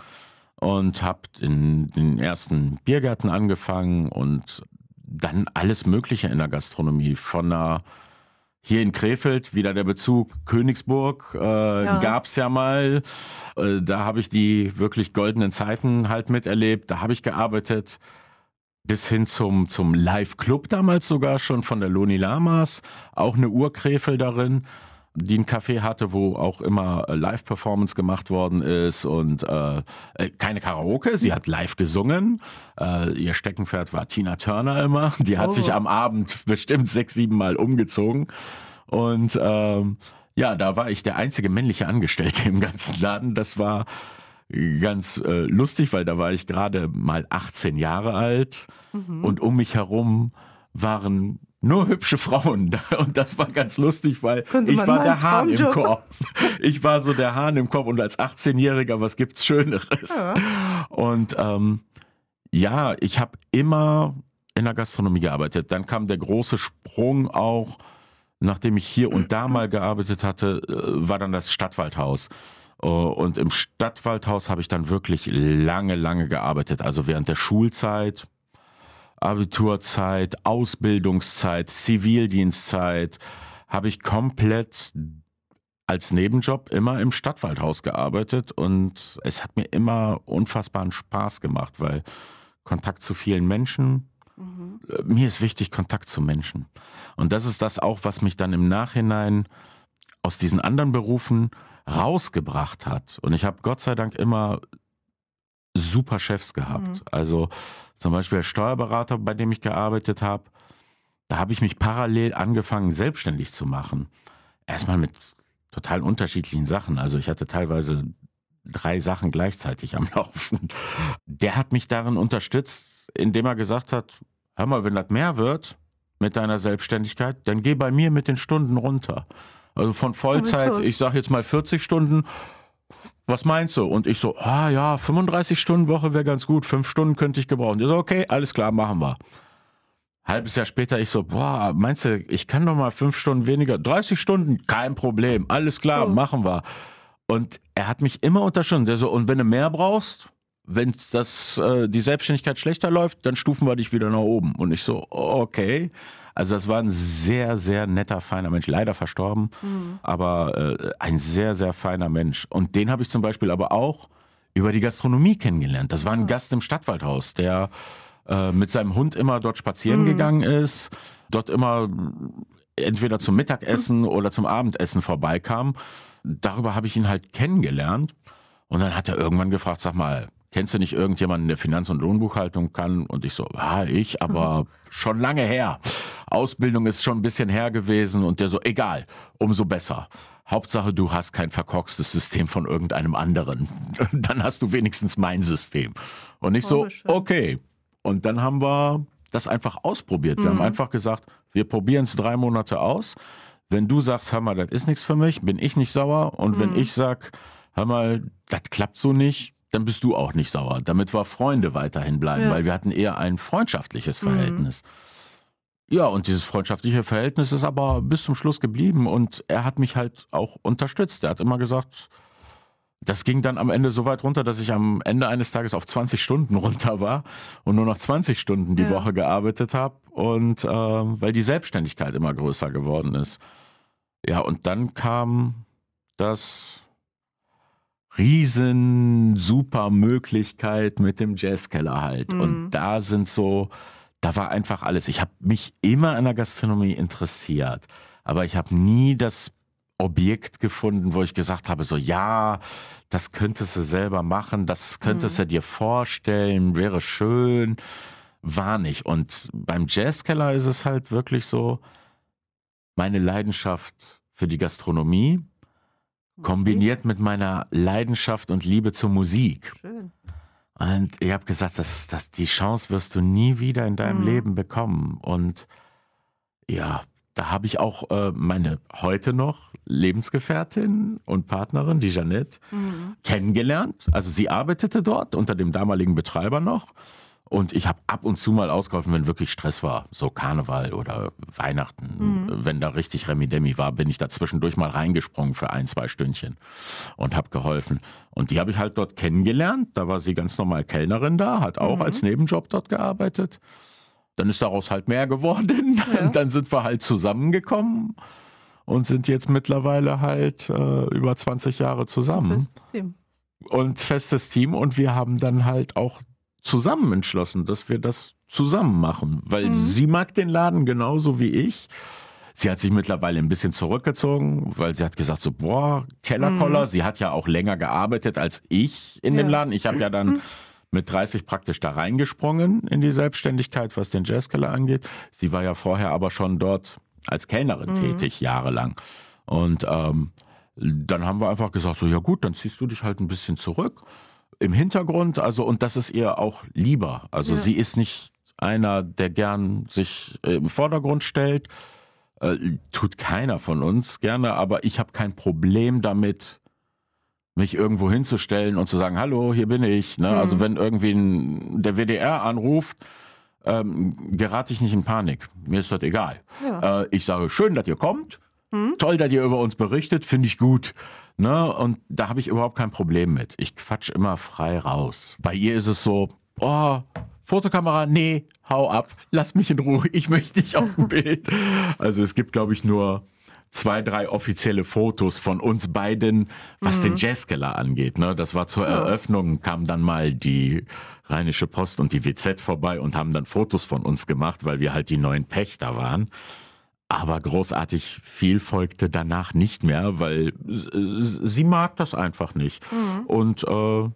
und habe in den ersten Biergarten angefangen und dann alles Mögliche in der Gastronomie. Von einer, hier in Krefeld, wieder der Bezug Königsburg, äh, ja. gab es ja mal. Äh, da habe ich die wirklich goldenen Zeiten halt miterlebt. Da habe ich gearbeitet. Bis hin zum, zum Live-Club damals sogar schon von der Loni Lamas, auch eine Urkrefel darin die einen Café hatte, wo auch immer äh, Live-Performance gemacht worden ist und äh, äh, keine Karaoke, sie hat live gesungen. Äh, ihr Steckenpferd war Tina Turner immer. Die hat oh. sich am Abend bestimmt sechs, sieben Mal umgezogen. Und ähm, ja, da war ich der einzige männliche Angestellte im ganzen Laden. Das war ganz äh, lustig, weil da war ich gerade mal 18 Jahre alt mhm. und um mich herum waren nur hübsche Frauen. Und das war ganz lustig, weil Könnte ich war der Hahn im Korb. Ich war so der Hahn im Korb und als 18-Jähriger, was gibt's Schöneres? Ja. Und ähm, ja, ich habe immer in der Gastronomie gearbeitet. Dann kam der große Sprung auch, nachdem ich hier und da mal gearbeitet hatte, äh, war dann das Stadtwaldhaus. Äh, und im Stadtwaldhaus habe ich dann wirklich lange, lange gearbeitet. Also während der Schulzeit, Abiturzeit, Ausbildungszeit, Zivildienstzeit habe ich komplett als Nebenjob immer im Stadtwaldhaus gearbeitet und es hat mir immer unfassbaren Spaß gemacht, weil Kontakt zu vielen Menschen, mhm. mir ist wichtig Kontakt zu Menschen. Und das ist das auch, was mich dann im Nachhinein aus diesen anderen Berufen rausgebracht hat. Und ich habe Gott sei Dank immer super Chefs gehabt. Mhm. Also zum Beispiel der Steuerberater, bei dem ich gearbeitet habe, da habe ich mich parallel angefangen, selbstständig zu machen. Erstmal mit total unterschiedlichen Sachen. Also ich hatte teilweise drei Sachen gleichzeitig am Laufen. Der hat mich darin unterstützt, indem er gesagt hat, hör mal, wenn das mehr wird mit deiner Selbstständigkeit, dann geh bei mir mit den Stunden runter. Also von Vollzeit, ich sage jetzt mal 40 Stunden, was meinst du? Und ich so, ah ja, 35 Stunden Woche wäre ganz gut, fünf Stunden könnte ich gebrauchen. Der so, okay, alles klar, machen wir. Halbes Jahr später, ich so, boah, meinst du, ich kann noch mal fünf Stunden weniger, 30 Stunden, kein Problem, alles klar, oh. machen wir. Und er hat mich immer unterstützt. Der so, und wenn du mehr brauchst, wenn das, äh, die Selbstständigkeit schlechter läuft, dann stufen wir dich wieder nach oben. Und ich so, okay. Also das war ein sehr, sehr netter, feiner Mensch. Leider verstorben, mhm. aber äh, ein sehr, sehr feiner Mensch. Und den habe ich zum Beispiel aber auch über die Gastronomie kennengelernt. Das war ein mhm. Gast im Stadtwaldhaus, der äh, mit seinem Hund immer dort spazieren mhm. gegangen ist, dort immer entweder zum Mittagessen mhm. oder zum Abendessen vorbeikam. Darüber habe ich ihn halt kennengelernt. Und dann hat er irgendwann gefragt, sag mal, kennst du nicht irgendjemanden, der Finanz- und Lohnbuchhaltung kann? Und ich so, ah, ich, aber mhm. schon lange her. Ausbildung ist schon ein bisschen her gewesen und der so, egal, umso besser. Hauptsache, du hast kein verkorkstes System von irgendeinem anderen. Dann hast du wenigstens mein System. Und ich so, okay. Und dann haben wir das einfach ausprobiert. Mhm. Wir haben mhm. einfach gesagt, wir probieren es drei Monate aus. Wenn du sagst, hör mal, das ist nichts für mich, bin ich nicht sauer. Und mhm. wenn ich sag, hör mal, das klappt so nicht, dann bist du auch nicht sauer. Damit wir Freunde weiterhin bleiben, ja. weil wir hatten eher ein freundschaftliches mhm. Verhältnis. Mhm. Ja, und dieses freundschaftliche Verhältnis ist aber bis zum Schluss geblieben und er hat mich halt auch unterstützt. Er hat immer gesagt, das ging dann am Ende so weit runter, dass ich am Ende eines Tages auf 20 Stunden runter war und nur noch 20 Stunden die ja. Woche gearbeitet habe und äh, weil die Selbstständigkeit immer größer geworden ist. Ja, und dann kam das riesen super Möglichkeit mit dem Jazzkeller halt. Mhm. Und da sind so, da war einfach alles. Ich habe mich immer an der Gastronomie interessiert, aber ich habe nie das Objekt gefunden, wo ich gesagt habe, so ja, das könntest du selber machen, das könntest mhm. du dir vorstellen, wäre schön, war nicht. Und beim Jazzkeller ist es halt wirklich so, meine Leidenschaft für die Gastronomie, kombiniert mit meiner Leidenschaft und Liebe zur Musik. Schön. Und ich habe gesagt, dass, dass die Chance wirst du nie wieder in deinem mhm. Leben bekommen. Und ja, da habe ich auch äh, meine heute noch Lebensgefährtin und Partnerin, die Jeanette, mhm. kennengelernt. Also sie arbeitete dort unter dem damaligen Betreiber noch. Und ich habe ab und zu mal ausgeholfen, wenn wirklich Stress war, so Karneval oder Weihnachten. Mhm. Wenn da richtig Remi-Demi war, bin ich da zwischendurch mal reingesprungen für ein, zwei Stündchen und habe geholfen. Und die habe ich halt dort kennengelernt. Da war sie ganz normal Kellnerin da, hat auch mhm. als Nebenjob dort gearbeitet. Dann ist daraus halt mehr geworden. Ja. Dann sind wir halt zusammengekommen und sind jetzt mittlerweile halt äh, über 20 Jahre zusammen. Festes Team. Und festes Team. Und wir haben dann halt auch zusammen entschlossen, dass wir das zusammen machen, weil mhm. sie mag den Laden genauso wie ich. Sie hat sich mittlerweile ein bisschen zurückgezogen, weil sie hat gesagt so, boah, Kellerkoller. Mhm. Sie hat ja auch länger gearbeitet als ich in ja. dem Laden. Ich habe ja dann mhm. mit 30 praktisch da reingesprungen in die Selbstständigkeit, was den Jazzkeller angeht. Sie war ja vorher aber schon dort als Kellnerin mhm. tätig, jahrelang. Und ähm, dann haben wir einfach gesagt so, ja gut, dann ziehst du dich halt ein bisschen zurück im Hintergrund, also und das ist ihr auch lieber. Also ja. sie ist nicht einer, der gern sich äh, im Vordergrund stellt. Äh, tut keiner von uns gerne, aber ich habe kein Problem damit, mich irgendwo hinzustellen und zu sagen, hallo, hier bin ich. Ne? Also, mhm. Also wenn irgendwie ein, der WDR anruft, ähm, gerate ich nicht in Panik. Mir ist das egal. Ja. Äh, ich sage, schön, dass ihr kommt. Hm? Toll, dass ihr über uns berichtet, finde ich gut. Ne? Und da habe ich überhaupt kein Problem mit. Ich quatsch immer frei raus. Bei ihr ist es so, oh, Fotokamera, nee, hau ab, lass mich in Ruhe, ich möchte nicht auf dem Bild. Also es gibt, glaube ich, nur zwei, drei offizielle Fotos von uns beiden, was mhm. den Jazzkeller angeht. Ne? Das war zur Eröffnung, kam dann mal die Rheinische Post und die WZ vorbei und haben dann Fotos von uns gemacht, weil wir halt die neuen Pächter waren. Aber großartig viel folgte danach nicht mehr, weil sie mag das einfach nicht. Mhm. Und äh, ja,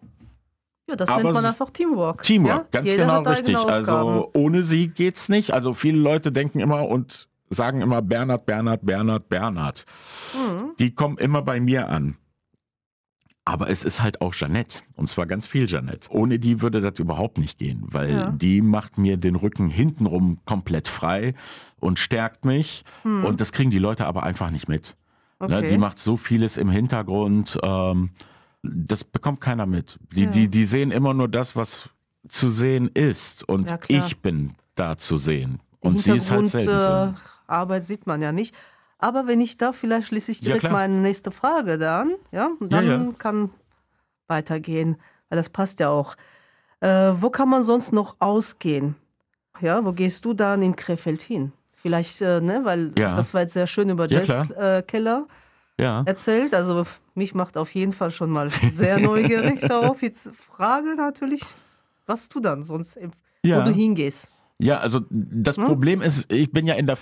das nennt man einfach Teamwork. Teamwork, ja? ganz Jeder genau richtig. Also ohne sie geht's nicht. Also viele Leute denken immer und sagen immer Bernhard, Bernhard, Bernhard, Bernhard. Mhm. Die kommen immer bei mir an. Aber es ist halt auch Jeannette. Und zwar ganz viel Jeannette. Ohne die würde das überhaupt nicht gehen, weil ja. die macht mir den Rücken hintenrum komplett frei und stärkt mich. Hm. Und das kriegen die Leute aber einfach nicht mit. Ne, okay. Ne? Die macht so vieles im Hintergrund. Ähm, das bekommt keiner mit. Die, ja. die, die sehen immer nur das, was zu sehen ist. Und ja, ich bin da zu sehen. Und sie ist halt selbst. Äh, Arbeit sieht man ja nicht. Aber wenn ich darf, vielleicht schließe ich direkt ja, meine nächste Frage dann, Ja, und dann ja, ja. kann weitergehen, weil das passt ja auch. Äh, wo kann man sonst noch ausgehen? Ja, wo gehst du dann in Krefeld hin? Vielleicht, äh, ne, weil das war jetzt sehr schön über Jazz äh, Keller erzählt. Also mich macht auf jeden Fall schon mal sehr neugierig darauf. Jetzt Frage natürlich, was du dann sonst, wo du hingehst. Ja, also das hm? Problem ist, ich bin ja in der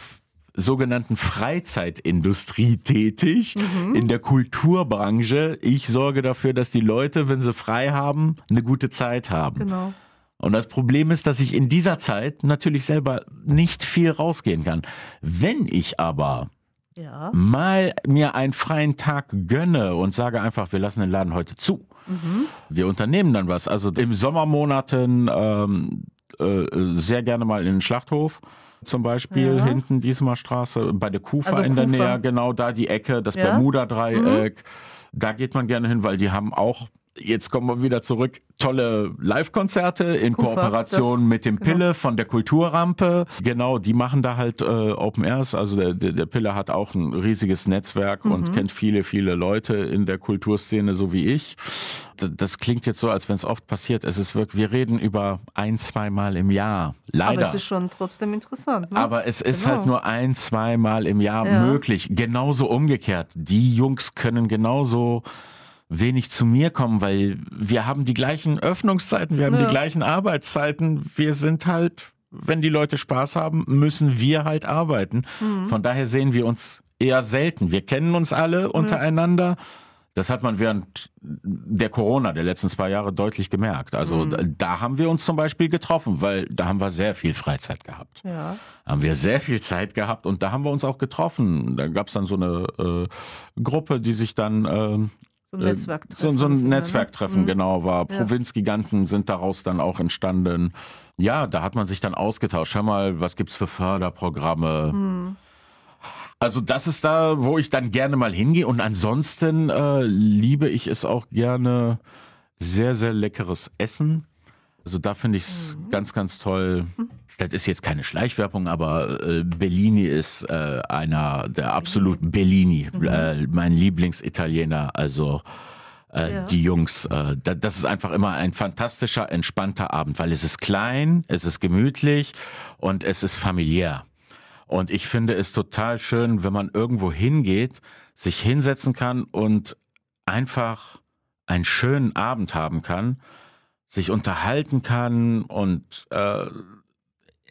sogenannten Freizeitindustrie tätig, mhm. in der Kulturbranche. Ich sorge dafür, dass die Leute, wenn sie frei haben, eine gute Zeit haben. Genau. Und das Problem ist, dass ich in dieser Zeit natürlich selber nicht viel rausgehen kann. Wenn ich aber ja. mal mir einen freien Tag gönne und sage einfach, wir lassen den Laden heute zu, mhm. wir unternehmen dann was. Also im Sommermonaten ähm, äh, sehr gerne mal in den Schlachthof zum Beispiel ja. hinten diesmal Straße, bei der Kufa also in der Nähe, genau da die Ecke, das ja? Bermuda-Dreieck. Mhm. Da geht man gerne hin, weil die haben auch jetzt kommen wir wieder zurück, tolle Live-Konzerte in Kufa, Kooperation das, mit dem Pille genau. von der Kulturrampe. Genau, die machen da halt äh, Open Airs. Also der, der, der, Pille hat auch ein riesiges Netzwerk mhm. und kennt viele, viele Leute in der Kulturszene, so wie ich. Das klingt jetzt so, als wenn es oft passiert. Es ist wirklich, wir reden über ein, zweimal im Jahr. Leider. Aber es ist schon trotzdem interessant. Ne? Aber es ist genau. halt nur ein, zweimal im Jahr ja. möglich. Genauso umgekehrt. Die Jungs können genauso wenig zu mir kommen, weil wir haben die gleichen Öffnungszeiten, wir haben ja. die gleichen Arbeitszeiten. Wir sind halt, wenn die Leute Spaß haben, müssen wir halt arbeiten. Mhm. Von daher sehen wir uns eher selten. Wir kennen uns alle untereinander. Mhm. Das hat man während der Corona der letzten zwei Jahre deutlich gemerkt. Also mhm. da haben wir uns zum Beispiel getroffen, weil da haben wir sehr viel Freizeit gehabt. Ja. Haben wir sehr viel Zeit gehabt und da haben wir uns auch getroffen. Da gab es dann so eine äh, Gruppe, die sich dann äh, so ein äh, Netzwerktreffen. So, so ein ne? Netzwerktreffen, mhm. genau, war. Ja. Provinzgiganten sind daraus dann auch entstanden. Ja, da hat man sich dann ausgetauscht. Schau mal, was gibt es für Förderprogramme? Mhm. Also das ist da, wo ich dann gerne mal hingehe. Und ansonsten äh, liebe ich es auch gerne sehr, sehr leckeres Essen. Also da finde ich es mhm. ganz, ganz toll. Das ist jetzt keine Schleichwerbung, aber äh, Bellini ist äh, einer der absoluten Bellini, mhm. äh, mein Lieblingsitaliener. Also äh, ja. die Jungs, äh, da, das ist einfach immer ein fantastischer, entspannter Abend, weil es ist klein, es ist gemütlich und es ist familiär. Und ich finde es total schön, wenn man irgendwo hingeht, sich hinsetzen kann und einfach einen schönen Abend haben kann sich unterhalten kann und äh,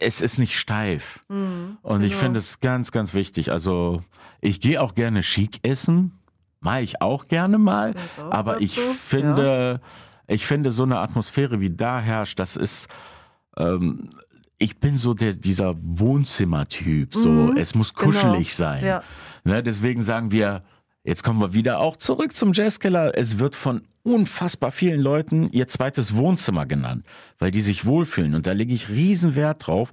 es ist nicht steif. Mhm, und ich genau. finde es ganz, ganz wichtig. Also ich gehe auch gerne chic essen, mache ich auch gerne mal, auch aber dazu. ich finde, ja. ich finde so eine Atmosphäre, wie da herrscht, das ist ähm, ich bin so der, dieser Wohnzimmertyp. So, mhm, es muss genau. kuschelig genau. sein. Ja. Ne, deswegen sagen wir, jetzt kommen wir wieder auch zurück zum Jazzkeller. Es wird von unfassbar vielen Leuten ihr zweites Wohnzimmer genannt, weil die sich wohlfühlen. Und da lege ich riesen Wert drauf,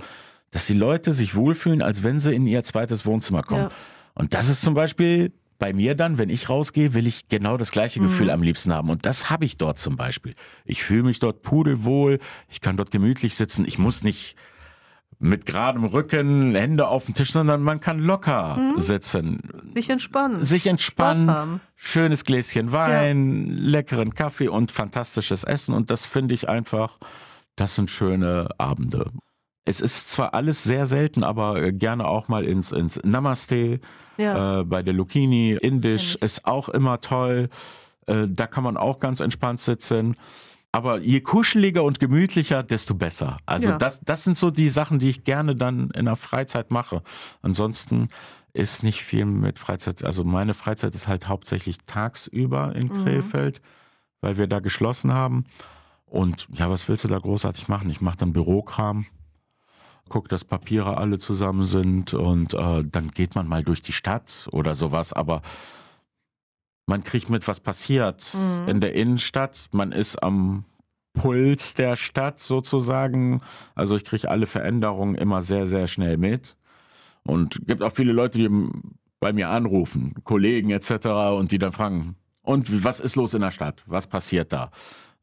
dass die Leute sich wohlfühlen, als wenn sie in ihr zweites Wohnzimmer kommen. Ja. Und das ist zum Beispiel bei mir dann, wenn ich rausgehe, will ich genau das gleiche mhm. Gefühl am liebsten haben. Und das habe ich dort zum Beispiel. Ich fühle mich dort pudelwohl, ich kann dort gemütlich sitzen, ich muss nicht mit geradem Rücken, Hände auf dem Tisch, sondern man kann locker mhm. sitzen. Sich entspannen. Sich entspannen. Schönes Gläschen Wein, ja. leckeren Kaffee und fantastisches Essen. Und das finde ich einfach, das sind schöne Abende. Es ist zwar alles sehr selten, aber äh, gerne auch mal ins, ins Namaste, ja. äh, bei der Lukini. Indisch ist auch immer toll. Äh, da kann man auch ganz entspannt sitzen. Aber je kuscheliger und gemütlicher, desto besser. Also ja. das, das sind so die Sachen, die ich gerne dann in der Freizeit mache. Ansonsten ist nicht viel mit Freizeit. Also meine Freizeit ist halt hauptsächlich tagsüber in mhm. Krefeld, mhm. weil wir da geschlossen haben. Und ja, was willst du da großartig machen? Ich mache dann Bürokram, gucke, dass Papiere alle zusammen sind und äh, dann geht man mal durch die Stadt oder sowas. Aber man kriegt mit, was passiert mhm. in der Innenstadt. Man ist am Puls der Stadt sozusagen. Also ich kriege alle Veränderungen immer sehr, sehr schnell mit. Und es gibt auch viele Leute, die bei mir anrufen, Kollegen etc. und die dann fragen, und was ist los in der Stadt? Was passiert da?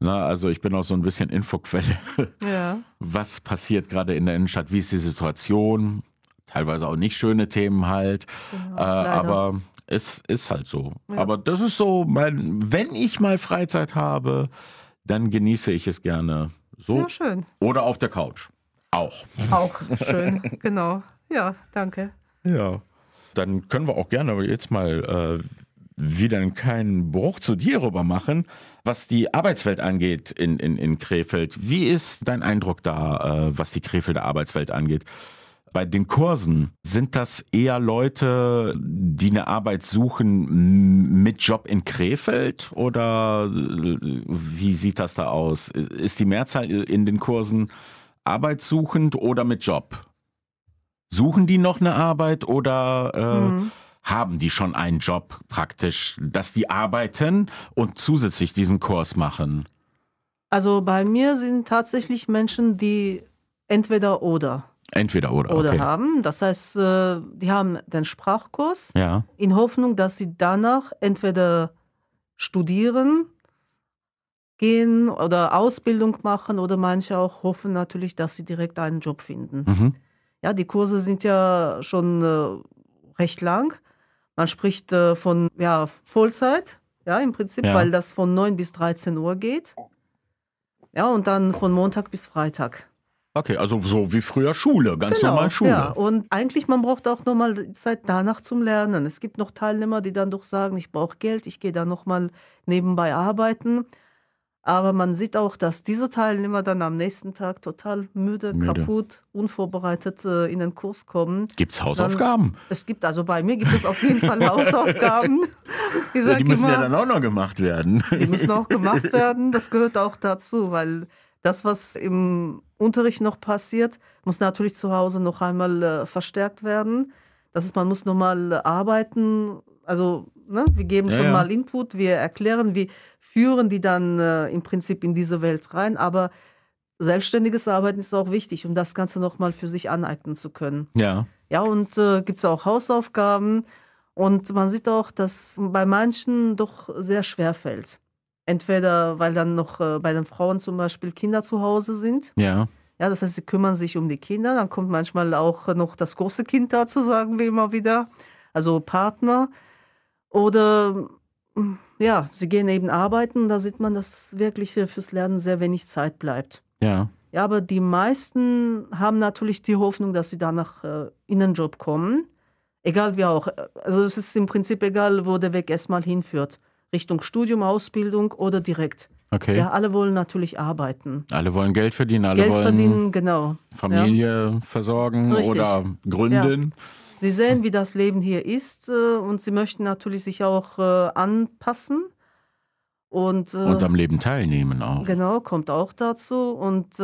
Na, also ich bin auch so ein bisschen Infoquelle. Ja. Was passiert gerade in der Innenstadt? Wie ist die Situation? Teilweise auch nicht schöne Themen halt. Genau, äh, aber es ist halt so. Ja. Aber das ist so, mein, wenn ich mal Freizeit habe, dann genieße ich es gerne so. Ja, schön. Oder auf der Couch. Auch. Auch schön, genau. Ja, danke. Ja. Dann können wir auch gerne jetzt mal äh, wieder keinen Bruch zu dir rüber machen, was die Arbeitswelt angeht in, in, in Krefeld. Wie ist dein Eindruck da, äh, was die Krefelder Arbeitswelt angeht? Bei den Kursen sind das eher Leute, die eine Arbeit suchen mit Job in Krefeld oder äh, wie sieht das da aus? Ist die Mehrzahl in den Kursen arbeitssuchend oder mit Job? Suchen die noch eine Arbeit oder äh, mhm. haben die schon einen Job praktisch, dass die arbeiten und zusätzlich diesen Kurs machen? Also bei mir sind tatsächlich Menschen, die entweder oder. Entweder oder. Oder okay. haben. Das heißt, äh, die haben den Sprachkurs ja. in Hoffnung, dass sie danach entweder studieren gehen oder Ausbildung machen oder manche auch hoffen natürlich, dass sie direkt einen Job finden. Mhm. Ja, die Kurse sind ja schon äh, recht lang. Man spricht äh, von ja, Vollzeit, ja, im Prinzip, ja. weil das von 9 bis 13 Uhr geht. Ja, und dann von Montag bis Freitag. Okay, also so wie früher Schule, ganz genau, normal Schule. Ja, und eigentlich man braucht auch nochmal Zeit danach zum Lernen. Es gibt noch Teilnehmer, die dann doch sagen, ich brauche Geld, ich gehe da nochmal nebenbei arbeiten. Aber man sieht auch, dass diese Teilnehmer dann am nächsten Tag total müde, müde. kaputt, unvorbereitet äh, in den Kurs kommen. Gibt es Hausaufgaben? Dann, es gibt, also bei mir gibt es auf jeden Fall Hausaufgaben. ja, die müssen immer, ja dann auch noch gemacht werden. Die müssen auch gemacht werden, das gehört auch dazu, weil das, was im Unterricht noch passiert, muss natürlich zu Hause noch einmal äh, verstärkt werden. Das ist, man muss noch nochmal äh, arbeiten. Also, ne, wir geben ja, schon ja. mal Input, wir erklären, wir führen die dann äh, im Prinzip in diese Welt rein. Aber selbstständiges Arbeiten ist auch wichtig, um das Ganze noch nochmal für sich aneignen zu können. Ja. Ja, und äh, gibt es auch Hausaufgaben. Und man sieht auch, dass bei manchen doch sehr schwer fällt. Entweder, weil dann noch äh, bei den Frauen zum Beispiel Kinder zu Hause sind. Ja. Ja, das heißt, sie kümmern sich um die Kinder. Dann kommt manchmal auch noch das große Kind dazu, sagen wir immer wieder. Also Partner. Oder mm, ja, sie gehen eben arbeiten da sieht man, dass wirklich fürs Lernen sehr wenig Zeit bleibt. Ja. Ja, aber die meisten haben natürlich die Hoffnung, dass sie danach äh, in den Job kommen. Egal wie auch. Äh, also es ist im Prinzip egal, wo der Weg erstmal hinführt. Richtung Studium, Ausbildung oder direkt. Okay. Ja, alle wollen natürlich arbeiten. Alle wollen Geld verdienen, alle Geld wollen verdienen, genau. Familie ja. versorgen Richtig. oder gründen. Ja. Sie sehen, wie das Leben hier ist äh, und sie möchten natürlich sich auch äh, anpassen. Und, äh, und am Leben teilnehmen auch. Genau, kommt auch dazu. Und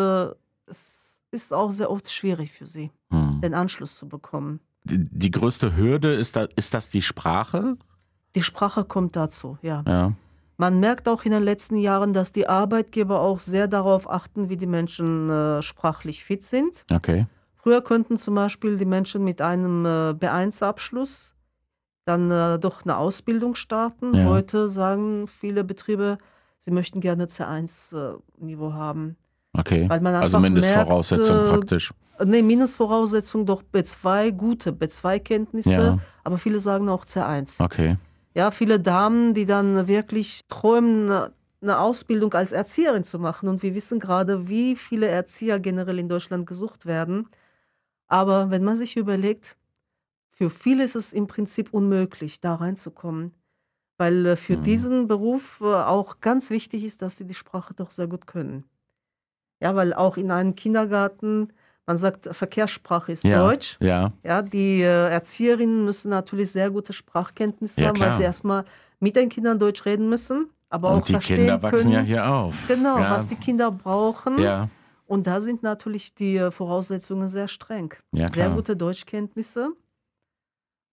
es ist auch sehr oft schwierig für sie, hm. den Anschluss zu bekommen. Die, größte Hürde ist, da, ist das die Sprache? Die Sprache kommt dazu, ja. ja. Man merkt auch in den letzten Jahren, dass die Arbeitgeber auch sehr darauf achten, wie die Menschen äh, sprachlich fit sind. Okay. Früher könnten zum Beispiel die Menschen mit einem äh, B1-Abschluss dann äh, doch eine Ausbildung starten. Ja. Heute sagen viele Betriebe, sie möchten gerne C1-Niveau äh, haben. Okay. Weil man also Mindestvoraussetzung merkt, äh, praktisch. Äh, nee, Mindestvoraussetzung doch B2, gute B2-Kenntnisse, ja. aber viele sagen auch C1. Okay. Ja, viele Damen, die dann wirklich träumen, eine Ausbildung als Erzieherin zu machen. Und wir wissen gerade, wie viele Erzieher generell in Deutschland gesucht werden. Aber wenn man sich überlegt, für viele ist es im Prinzip unmöglich, da reinzukommen, weil äh, für mhm. diesen Beruf äh, auch ganz wichtig ist, dass sie die Sprache doch sehr gut können. Ja, weil auch in einem Kindergarten man sagt, Verkehrssprache ist ja, Deutsch. Ja. ja. Die äh, Erzieherinnen müssen natürlich sehr gute Sprachkenntnisse ja, haben, weil sie erstmal mit den Kindern Deutsch reden müssen, aber Und auch die verstehen Kinder wachsen können, ja hier auf. Genau, was die Kinder brauchen. Ja. Und da sind natürlich die äh, Voraussetzungen sehr streng. Ja, sehr gute Deutschkenntnisse.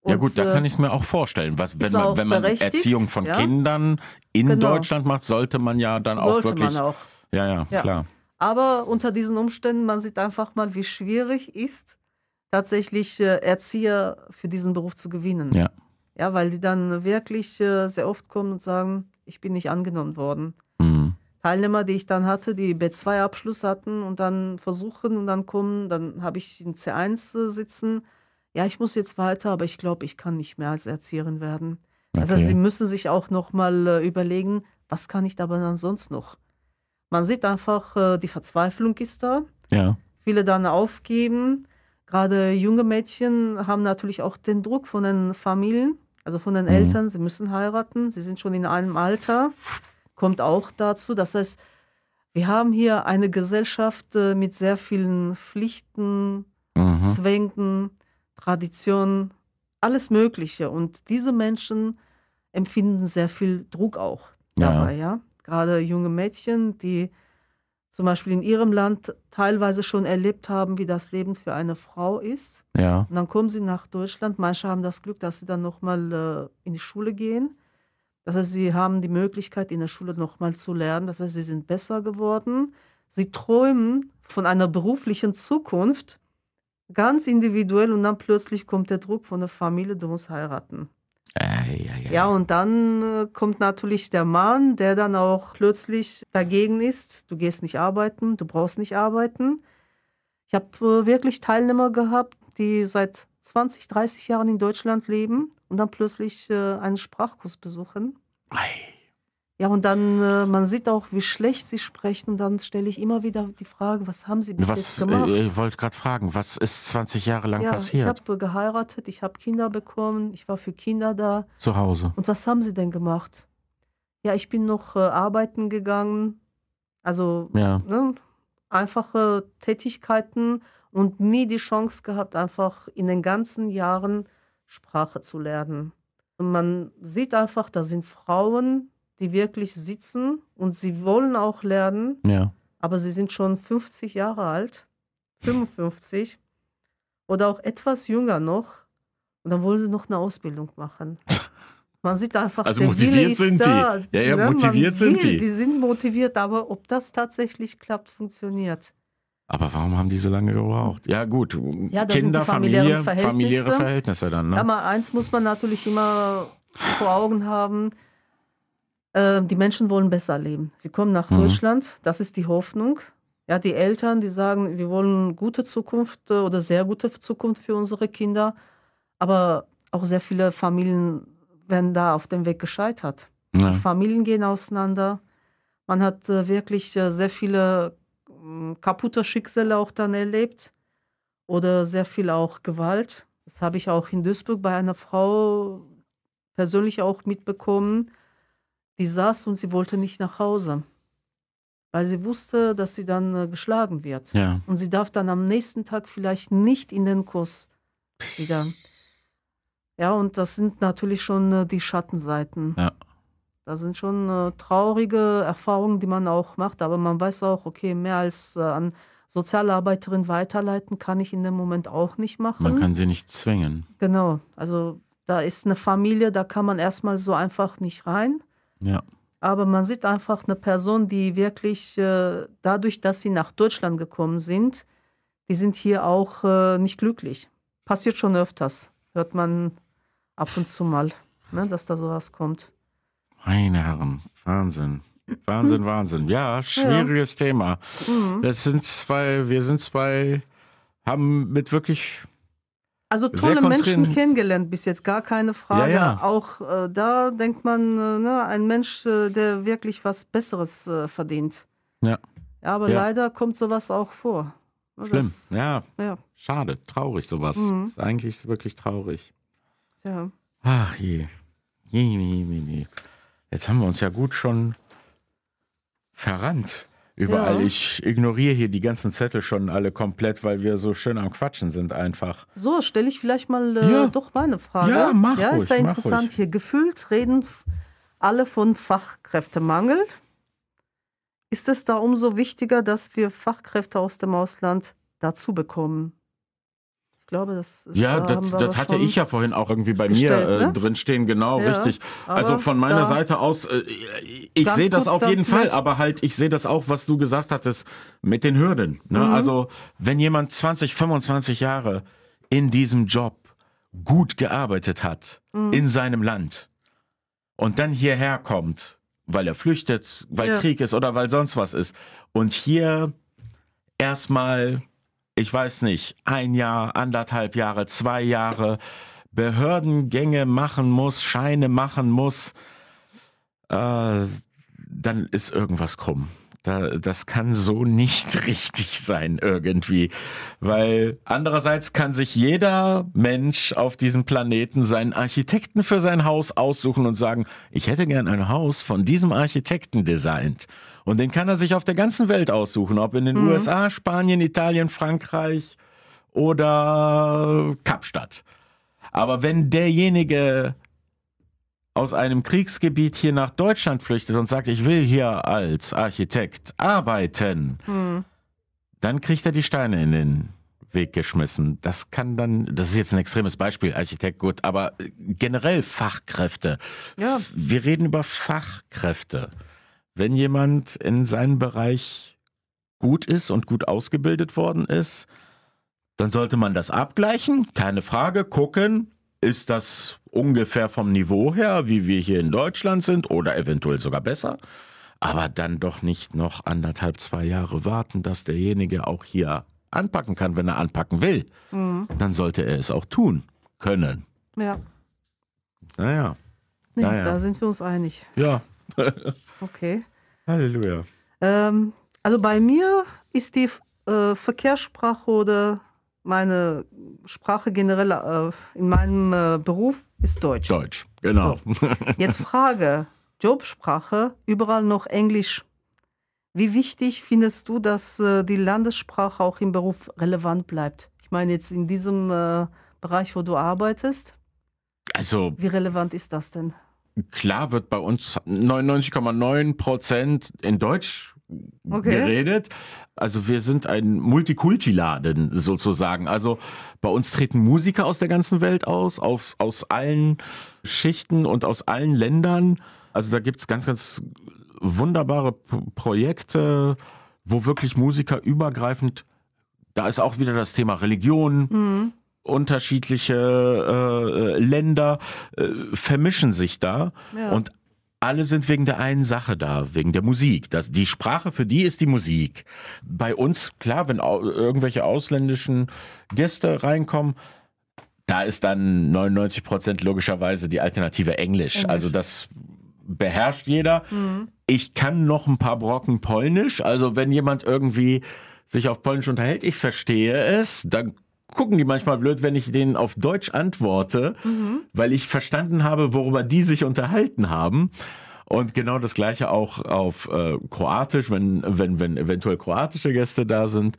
Und ja gut, da äh, kann ich es mir auch vorstellen. Was, wenn man, wenn man Erziehung von Kindern in genau. Deutschland macht, sollte man ja dann sollte auch wirklich. Man auch. Ja, ja, ja, klar. Aber unter diesen Umständen, man sieht einfach mal, wie schwierig ist, tatsächlich äh, Erzieher für diesen Beruf zu gewinnen. Ja. Ja, weil die dann wirklich äh, sehr oft kommen und sagen, ich bin nicht angenommen worden. Mhm. Teilnehmer, die ich dann hatte, die B2-Abschluss hatten und dann versuchen und dann kommen, dann habe ich in C1 äh, sitzen. Ja, ich muss jetzt weiter, aber ich glaube, ich kann nicht mehr als Erzieherin werden. Okay. Also sie müssen sich auch nochmal überlegen, was kann ich aber dann sonst noch? Man sieht einfach, äh, die Verzweiflung ist da. Ja. Viele dann aufgeben. Gerade junge Mädchen haben natürlich auch den Druck von den Familien, also von den mhm. Eltern. Sie müssen heiraten. Sie sind schon in einem Alter. Kommt auch dazu. Das heißt, wir haben hier eine Gesellschaft äh, mit sehr vielen Pflichten, mhm. Zwängen, Traditionen, alles Mögliche. Und diese Menschen empfinden sehr viel Druck auch dabei, ja. ja? gerade junge Mädchen, die zum Beispiel in ihrem Land teilweise schon erlebt haben, wie das Leben für eine Frau ist. Ja. Und dann kommen sie nach Deutschland. Manche haben das Glück, dass sie dann nochmal äh, in die Schule gehen. Das heißt, sie haben die Möglichkeit, in der Schule nochmal zu lernen. Das heißt, sie sind besser geworden. Sie träumen von einer beruflichen Zukunft ganz individuell und dann plötzlich kommt der Druck von der Familie, du musst heiraten. Äh, ja, ja. ja, und dann äh, kommt natürlich der Mann, der dann auch plötzlich dagegen ist. Du gehst nicht arbeiten, du brauchst nicht arbeiten. Ich habe äh, wirklich Teilnehmer gehabt, die seit 20, 30 Jahren in Deutschland leben und dann plötzlich äh, einen Sprachkurs besuchen. Ei. Ja, und dann, äh, man sieht auch, wie schlecht sie sprechen. Und dann stelle ich immer wieder die Frage, was haben sie bis was, jetzt äh, gemacht? Ich äh, wollte gerade fragen, was ist 20 Jahre lang ja, passiert? Ich habe geheiratet, ich habe Kinder bekommen, ich war für Kinder da. Zu Hause. Und was haben sie denn gemacht? Ja, ich bin noch äh, arbeiten gegangen. Also ja. ne, einfache Tätigkeiten und nie die Chance gehabt, einfach in den ganzen Jahren Sprache zu lernen. Und man sieht einfach, da sind Frauen, die wirklich sitzen und sie wollen auch lernen, ja. aber sie sind schon 50 Jahre alt, 55 oder auch etwas jünger noch und dann wollen sie noch eine Ausbildung machen. Man sieht einfach, also der motiviert Wille ist sind da, die. Ja, ja, ne? motiviert will, sind die. Die sind motiviert, aber ob das tatsächlich klappt, funktioniert. Aber warum haben die so lange gebraucht? Ja, gut. Ja, Kinder, familiäre, Familie, Verhältnisse. familiäre Verhältnisse dann. Ne? Ja, mal eins muss man natürlich immer vor Augen haben. Ähm, die Menschen wollen besser leben. Sie kommen nach mhm. Deutschland, das ist die Hoffnung. Ja, die Eltern, die sagen, wir wollen gute Zukunft äh, oder sehr gute Zukunft für unsere Kinder. Aber auch sehr viele Familien werden da auf dem Weg gescheitert. Ja. Die Familien gehen auseinander. Man hat äh, wirklich äh, sehr viele hm, kaputte Schicksale auch dann erlebt oder sehr viel auch Gewalt. Das habe ich auch in Duisburg bei einer Frau persönlich auch mitbekommen die saß und sie wollte nicht nach Hause, weil sie wusste, dass sie dann äh, geschlagen wird. Ja. Und sie darf dann am nächsten Tag vielleicht nicht in den Kurs wieder. Ja, und das sind natürlich schon äh, die Schattenseiten. Ja. Das sind schon äh, traurige Erfahrungen, die man auch macht, aber man weiß auch, okay, mehr als äh, an Sozialarbeiterin weiterleiten kann ich in dem Moment auch nicht machen. Man kann sie nicht zwingen. Genau, also da ist eine Familie, da kann man erstmal so einfach nicht rein. Ja. Aber man sieht einfach eine Person, die wirklich äh, dadurch, dass sie nach Deutschland gekommen sind, die sind hier auch äh, nicht glücklich. Passiert schon öfters, hört man ab und zu mal, ne, dass da sowas kommt. Meine Herren, Wahnsinn. Wahnsinn, mhm. Wahnsinn. Ja, schwieriges ja. Thema. Mhm. Das sind zwei, wir sind zwei, haben mit wirklich also tolle Menschen kennengelernt bis jetzt, gar keine Frage. Ja, ja. Auch äh, da denkt man, äh, ne, ein Mensch, äh, der wirklich was Besseres äh, verdient. Ja. Aber ja. leider kommt sowas auch vor. Schlimm, das, ja. Schade, traurig sowas. Mhm. Ist eigentlich wirklich traurig. Ja. Ach je. je, je, je, je. Jetzt haben wir uns ja gut schon verrannt überall. Ja. Ich ignoriere hier die ganzen Zettel schon alle komplett, weil wir so schön am Quatschen sind einfach. So, stelle ich vielleicht mal äh, ja. doch meine Frage. Ja, mach Ja, ist ja interessant hier. Gefühlt reden alle von Fachkräftemangel. Ist es da umso wichtiger, dass wir Fachkräfte aus dem Ausland dazu bekommen? Ich glaube, das ist Ja, da das, das hatte ich ja vorhin auch irgendwie bei gestellt, mir äh, ne? drinstehen, genau, ja, richtig. Also von meiner Seite aus, äh, ich sehe das auf jeden Fall, aber halt, ich sehe das auch, was du gesagt hattest, mit den Hürden. Ne? Mhm. Also, wenn jemand 20, 25 Jahre in diesem Job gut gearbeitet hat, mhm. in seinem Land, und dann hierher kommt, weil er flüchtet, weil ja. Krieg ist oder weil sonst was ist, und hier erstmal ich weiß nicht, ein Jahr, anderthalb Jahre, zwei Jahre Behördengänge machen muss, Scheine machen muss, äh, dann ist irgendwas krumm. Da, das kann so nicht richtig sein irgendwie, weil andererseits kann sich jeder Mensch auf diesem Planeten seinen Architekten für sein Haus aussuchen und sagen, ich hätte gern ein Haus von diesem Architekten designt. Und den kann er sich auf der ganzen Welt aussuchen, ob in den mhm. USA, Spanien, Italien, Frankreich oder Kapstadt. Aber wenn derjenige aus einem Kriegsgebiet hier nach Deutschland flüchtet und sagt, ich will hier als Architekt arbeiten, mhm. dann kriegt er die Steine in den Weg geschmissen. Das kann dann, das ist jetzt ein extremes Beispiel, Architekt, gut, aber generell Fachkräfte. Ja. Wir reden über Fachkräfte wenn jemand in seinem Bereich gut ist und gut ausgebildet worden ist, dann sollte man das abgleichen, keine Frage, gucken, ist das ungefähr vom Niveau her, wie wir hier in Deutschland sind oder eventuell sogar besser. Aber dann doch nicht noch anderthalb, zwei Jahre warten, dass derjenige auch hier anpacken kann, wenn er anpacken will. Mhm. Dann sollte er es auch tun können. Ja. Naja. Nee, naja. da sind wir uns einig. Ja. Okay. Halleluja. Ähm, also bei mir ist die äh, Verkehrssprache oder meine Sprache generell äh, in meinem äh, Beruf ist Deutsch. Deutsch, genau. So. Jetzt Frage, Jobsprache, überall noch Englisch. Wie wichtig findest du, dass äh, die Landessprache auch im Beruf relevant bleibt? Ich meine jetzt in diesem äh, Bereich, wo du arbeitest. Also, wie relevant ist das denn? klar wird bei uns 99,9 Prozent in Deutsch okay. geredet. Also wir sind ein Multikulti-Laden sozusagen. Also bei uns treten Musiker aus der ganzen Welt aus, auf, aus allen Schichten und aus allen Ländern. Also da gibt es ganz, ganz wunderbare P Projekte, wo wirklich Musiker übergreifend, da ist auch wieder das Thema Religion. Mhm unterschiedliche äh, äh, Länder äh, vermischen sich da ja. und alle sind wegen der einen Sache da, wegen der Musik. Das, die Sprache für die ist die Musik. Bei uns, klar, wenn au irgendwelche ausländischen Gäste reinkommen, da ist dann 99 Prozent logischerweise die Alternative Englisch. Englisch. Also das beherrscht jeder. Mhm. Ich kann noch ein paar Brocken Polnisch. Also wenn jemand irgendwie sich auf Polnisch unterhält, ich verstehe es, dann gucken die manchmal blöd, wenn ich denen auf Deutsch antworte, mhm. weil ich verstanden habe, worüber die sich unterhalten haben. Und genau das gleiche auch auf äh, Kroatisch, wenn, wenn, wenn eventuell kroatische Gäste da sind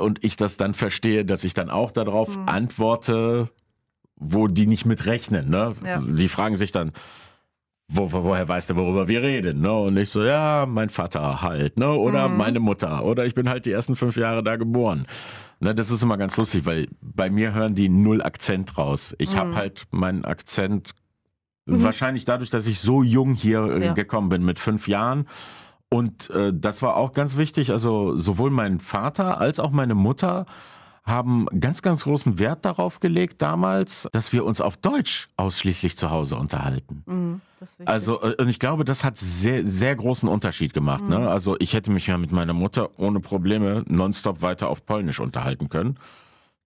und ich das dann verstehe, dass ich dann auch darauf mhm. antworte, wo die nicht mitrechnen. Ne? Ja. Die fragen sich dann, wo, wo, woher weißt du, worüber wir reden? Ne? Und ich so, ja, mein Vater halt, ne? oder mhm. meine Mutter, oder ich bin halt die ersten fünf Jahre da geboren. Ne, das ist immer ganz lustig, weil bei mir hören die null Akzent raus. Ich mhm. habe halt meinen Akzent mhm. wahrscheinlich dadurch, dass ich so jung hier äh, ja. gekommen bin, mit fünf Jahren. Und äh, das war auch ganz wichtig. Also sowohl mein Vater als auch meine Mutter haben ganz, ganz großen Wert darauf gelegt damals, dass wir uns auf Deutsch ausschließlich zu Hause unterhalten. Mhm, also, äh, und ich glaube, das hat sehr, sehr großen Unterschied gemacht. Ne? Mhm. Ne? Also, ich hätte mich ja mit meiner Mutter ohne Probleme nonstop weiter auf Polnisch unterhalten können.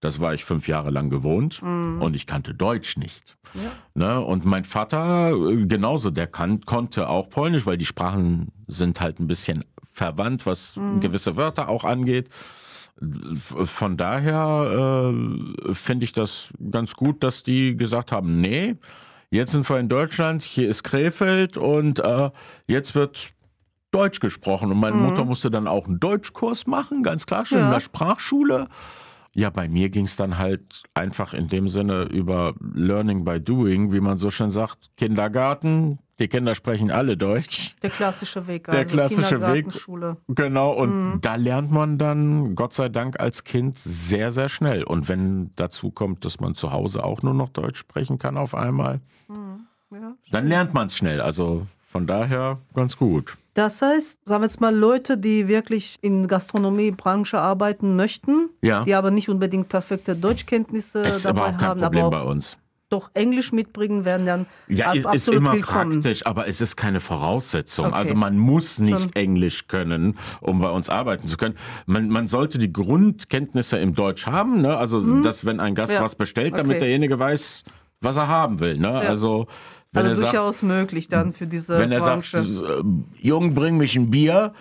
Das war ich fünf Jahre lang gewohnt mhm. und ich kannte Deutsch nicht. Ja. Ne? Und mein Vater äh, genauso, der kann, konnte auch Polnisch, weil die Sprachen sind halt ein bisschen verwandt, was mhm. gewisse Wörter auch angeht. Von daher äh, finde ich das ganz gut, dass die gesagt haben, nee, jetzt sind wir in Deutschland, hier ist Krefeld und äh, jetzt wird Deutsch gesprochen. Und meine mhm. Mutter musste dann auch einen Deutschkurs machen, ganz klar, schon ja. in der Sprachschule. Ja, bei mir ging es dann halt einfach in dem Sinne über Learning by Doing, wie man so schön sagt, Kindergarten, die Kinder sprechen alle Deutsch. Der klassische Weg, also der klassische Weg. Genau, und mhm. da lernt man dann, Gott sei Dank, als Kind sehr, sehr schnell. Und wenn dazu kommt, dass man zu Hause auch nur noch Deutsch sprechen kann auf einmal, mhm. ja, dann lernt man es schnell. Also von daher ganz gut. Das heißt, sagen wir jetzt mal, Leute, die wirklich in Gastronomiebranche arbeiten möchten, ja. die aber nicht unbedingt perfekte Deutschkenntnisse es dabei ist aber auch kein haben. Problem aber auch bei uns doch Englisch mitbringen, werden dann ja, ab, ist, ist immer willkommen. praktisch, aber es ist keine Voraussetzung. Okay. Also man muss nicht Schon. Englisch können, um bei uns arbeiten zu können. Man, man sollte die Grundkenntnisse im Deutsch haben, ne? also hm. dass wenn ein Gast ja. was bestellt, damit okay. derjenige weiß, was er haben will. Ne? Ja. Also wenn also durchaus sagt, möglich dann für diese Wenn er sagt, äh, Jung, bring mich ein Bier,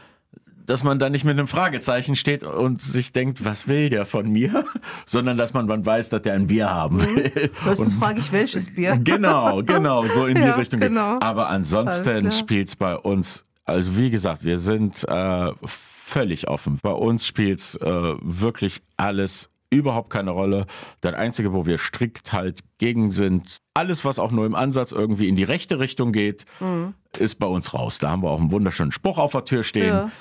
dass man da nicht mit einem Fragezeichen steht und sich denkt, was will der von mir, sondern dass man dann weiß, dass der ein Bier haben mhm. will. Höchstens frage ich, welches Bier. Genau, genau, so in die ja, Richtung. Genau. Aber ansonsten spielt es bei uns, also wie gesagt, wir sind äh, völlig offen. Bei uns spielt es äh, wirklich alles überhaupt keine Rolle. Das Einzige, wo wir strikt halt gegen sind, alles, was auch nur im Ansatz irgendwie in die rechte Richtung geht, mhm. ist bei uns raus. Da haben wir auch einen wunderschönen Spruch auf der Tür stehen. Ja.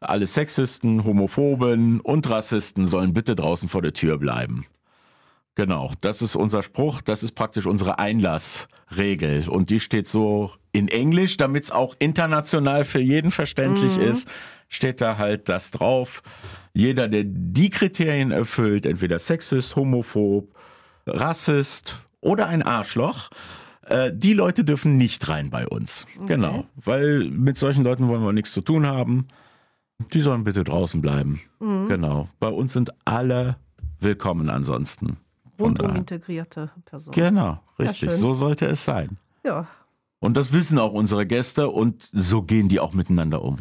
Alle Sexisten, Homophoben und Rassisten sollen bitte draußen vor der Tür bleiben. Genau, das ist unser Spruch, das ist praktisch unsere Einlassregel. Und die steht so in Englisch, damit es auch international für jeden verständlich mhm. ist, steht da halt das drauf. Jeder, der die Kriterien erfüllt, entweder Sexist, Homophob, Rassist oder ein Arschloch, äh, die Leute dürfen nicht rein bei uns. Genau, okay. Genau, weil mit solchen Leuten wollen wir nichts zu tun haben. Die sollen bitte draußen bleiben. Mhm. Genau. Bei uns sind alle willkommen ansonsten. Rundum-integrierte Personen. Genau, richtig. Ja, so sollte es sein. Ja. Und das wissen auch unsere Gäste und so gehen die auch miteinander um.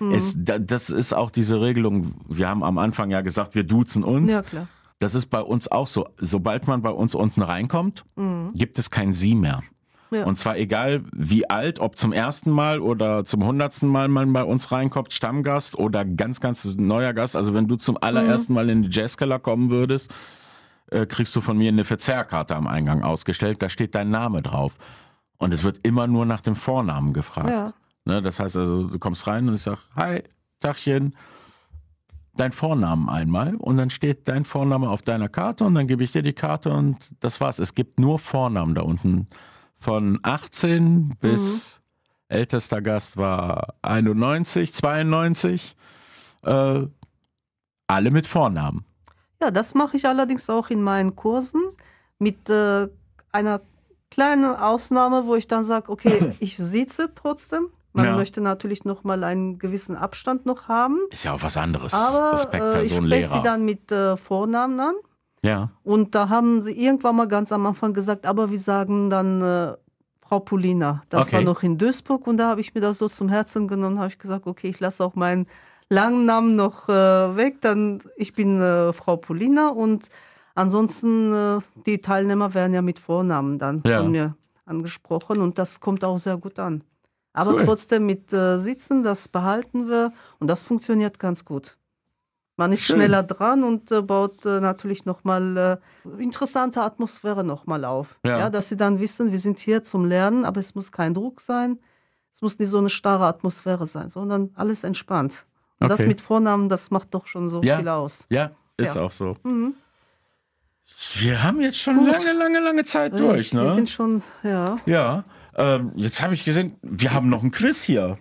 Mhm. Es, das ist auch diese Regelung. Wir haben am Anfang ja gesagt, wir duzen uns. Ja, klar. Das ist bei uns auch so. Sobald man bei uns unten reinkommt, mhm. gibt es kein Sie mehr. Ja. Und zwar egal wie alt, ob zum ersten Mal oder zum hundertsten Mal man bei uns reinkommt, Stammgast oder ganz, ganz neuer Gast. Also wenn du zum allerersten mhm. Mal in den Jazzkeller kommen würdest, äh, kriegst du von mir eine Verzehrkarte am Eingang ausgestellt. Da steht dein Name drauf. Und es wird immer nur nach dem Vornamen gefragt. Ja. Ne, das heißt also, du kommst rein und ich sag, hi, Tachchen Dein Vornamen einmal und dann steht dein Vorname auf deiner Karte und dann gebe ich dir die Karte und das war's. Es gibt nur Vornamen da unten von 18 bis mhm. ältester Gast war 91, 92. Äh, alle mit Vornamen. Ja, das mache ich allerdings auch in meinen Kursen mit äh, einer kleinen Ausnahme, wo ich dann sage, okay, ich sitze trotzdem. Man ja. möchte natürlich noch mal einen gewissen Abstand noch haben. Ist ja auch was anderes. Aber Respekt, Person, äh, ich spreche sie dann mit äh, Vornamen an. Ja. Und da haben sie irgendwann mal ganz am Anfang gesagt, aber wir sagen dann äh, Frau Polina. Das okay. war noch in Duisburg und da habe ich mir das so zum Herzen genommen, habe ich gesagt, okay, ich lasse auch meinen langen Namen noch äh, weg, dann ich bin äh, Frau Polina und ansonsten äh, die Teilnehmer werden ja mit Vornamen dann ja. von mir angesprochen und das kommt auch sehr gut an. Aber cool. trotzdem mit äh, Sitzen, das behalten wir und das funktioniert ganz gut. Man ist Schön. schneller dran und äh, baut äh, natürlich nochmal äh, interessante Atmosphäre nochmal auf. Ja. ja. dass sie dann wissen, wir sind hier zum Lernen, aber es muss kein Druck sein. Es muss nicht so eine starre Atmosphäre sein, sondern alles entspannt. Und okay. das mit Vornamen, das macht doch schon so ja. viel aus. Ja, ist ja. auch so. Mhm. Wir haben jetzt schon Gut. lange, lange, lange Zeit durch. Ne? Wir sind schon, ja. Ja. Ähm, jetzt habe ich gesehen, wir haben noch ein Quiz hier.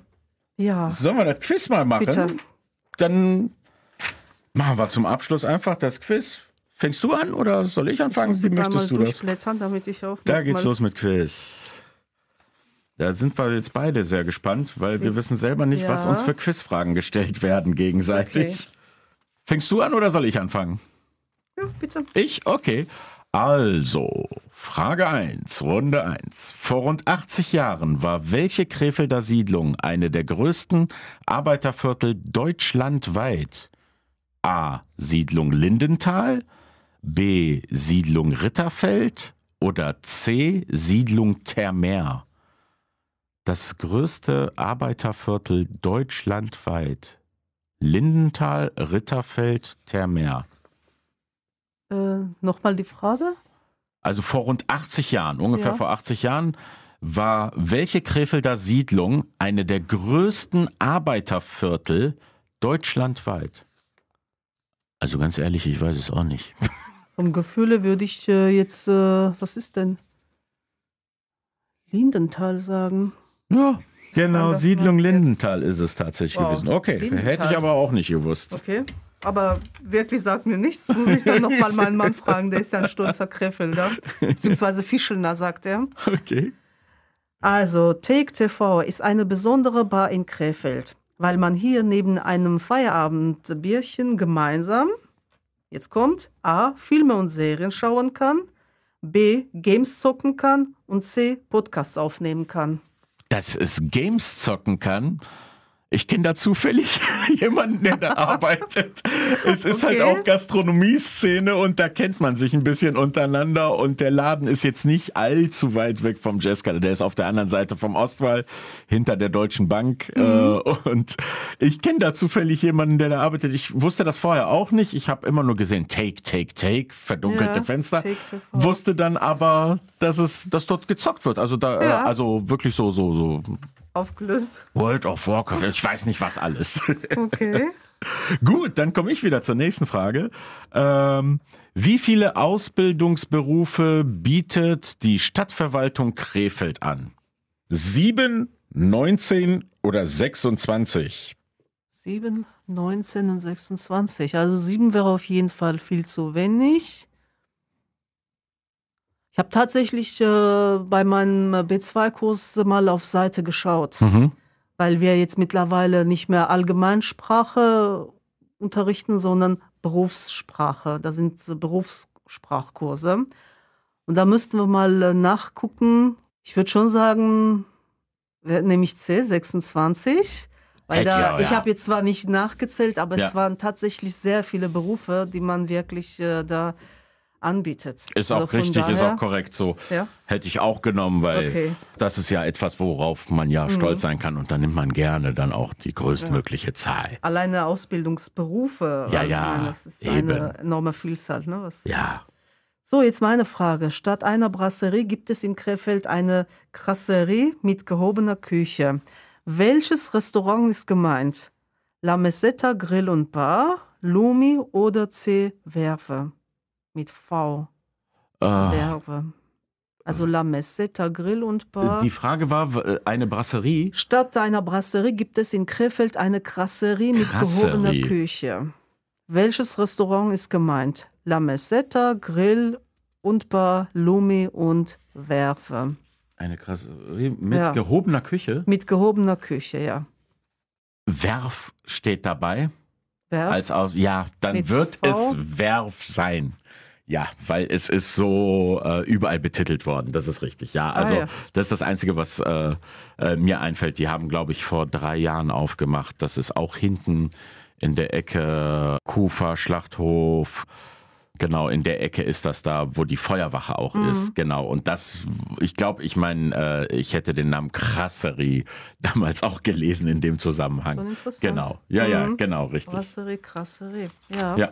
Ja. Sollen wir das Quiz mal machen? Bitte. Dann Machen wir zum Abschluss einfach das Quiz. Fängst du an oder soll ich anfangen? Ich Wie möchtest du das? Damit ich auch da geht's los mit Quiz. Da sind wir jetzt beide sehr gespannt, weil Quiz. wir wissen selber nicht, ja. was uns für Quizfragen gestellt werden gegenseitig. Okay. Fängst du an oder soll ich anfangen? Ja, bitte. Ich? Okay. Also, Frage 1, Runde 1. Vor rund 80 Jahren war welche Krefelder Siedlung eine der größten Arbeiterviertel deutschlandweit? A. Siedlung Lindenthal, B. Siedlung Ritterfeld oder C. Siedlung Termeer. Das größte Arbeiterviertel deutschlandweit. Lindenthal, Ritterfeld, Termeer. Äh, Nochmal die Frage? Also vor rund 80 Jahren, ungefähr ja. vor 80 Jahren, war welche Krefelder Siedlung eine der größten Arbeiterviertel deutschlandweit? Also ganz ehrlich, ich weiß es auch nicht. Vom Gefühle würde ich äh, jetzt, äh, was ist denn? Lindenthal sagen. Ja, genau, Siedlung Lindenthal jetzt. ist es tatsächlich wow. gewesen. Okay, Lindenthal. hätte ich aber auch nicht gewusst. Okay, aber wirklich sagt mir nichts. Muss ich dann nochmal meinen Mann fragen, der ist ja ein stolzer Krefelder. Beziehungsweise Fischelner, sagt er. Okay. Also, Take TV ist eine besondere Bar in Krefeld weil man hier neben einem Feierabendbierchen gemeinsam, jetzt kommt, a. Filme und Serien schauen kann, b. Games zocken kann und c. Podcasts aufnehmen kann. Dass es Games zocken kann, ich kenne da zufällig jemanden, der da arbeitet. Es ist halt okay. halt auch Gastronomie-Szene und da kennt man sich ein bisschen untereinander. Und der Laden ist jetzt nicht allzu weit weg vom Jazzkeller. Der ist auf der anderen Seite vom Ostwall, hinter der Deutschen Bank. Äh, mhm. Und ich kenne da zufällig jemanden, der da arbeitet. Ich wusste das vorher auch nicht. Ich habe immer nur gesehen, take, take, take, verdunkelte ja, Fenster. Take wusste dann aber, dass es, dass dort gezockt wird. Also da, äh, ja. also wirklich so, so, so aufgelöst. World of Warcraft, ich weiß nicht was alles. Okay. Gut, dann komme ich wieder zur nächsten Frage. Ähm, wie viele Ausbildungsberufe bietet die Stadtverwaltung Krefeld an? Sieben, 19 oder 26? 7, 19 und 26. Also 7 wäre auf jeden Fall viel zu wenig. Ich habe tatsächlich äh, bei meinem äh, B2-Kurs mal auf Seite geschaut, mhm. weil wir jetzt mittlerweile nicht mehr Allgemeinsprache unterrichten, sondern Berufssprache. Da sind äh, Berufssprachkurse. Und da müssten wir mal äh, nachgucken. Ich würde schon sagen, nämlich C26. Weil da, ich habe jetzt zwar nicht nachgezählt, aber ja. es waren tatsächlich sehr viele Berufe, die man wirklich äh, da anbietet. Ist auch also richtig, daher, ist auch korrekt so. Ja? Hätte ich auch genommen, weil okay. das ist ja etwas, worauf man ja mhm. stolz sein kann und da nimmt man gerne dann auch die größtmögliche ja. Zahl. Alleine Ausbildungsberufe. Ja, äh, ja. das ist eben. eine enorme Vielzahl. Ne, ja. So, jetzt meine Frage. Statt einer Brasserie gibt es in Krefeld eine Krasserie mit gehobener Küche. Welches Restaurant ist gemeint? La Meseta Grill und Bar, Lumi oder C. Werfe? mit V Verve. Ah. Also La Messetta Grill und Bar. Die Frage war, äh, eine Brasserie? Statt einer Brasserie gibt es in Krefeld eine Krasserie mit Krasserie. gehobener Küche. Welches Restaurant ist gemeint? La Messetta, Grill und Bar, Lumi und Werfe. Eine Krasserie mit ja. gehobener Küche? Mit gehobener Küche, ja. Werf steht dabei. Werf? Als aus, ja, dann mit wird v? es Werf sein. Ja, weil es ist so äh, überall betitelt worden. Das ist richtig. Ja, ah, also ah, ja. das ist das Einzige, was äh, äh, mir einfällt. Die haben, glaube ich, vor drei Jahren aufgemacht. Das ist auch hinten in der Ecke Kufa, Schlachthof. Genau, in der Ecke ist das da, wo die Feuerwache auch mhm. ist. Genau. Und das, ich glaube, ich meine, äh, ich hätte den Namen Krasserie damals auch gelesen in dem Zusammenhang. Schon interessant. Genau. Ja, mhm. ja, genau, richtig. Krasserie, Krasserie. Ja. ja.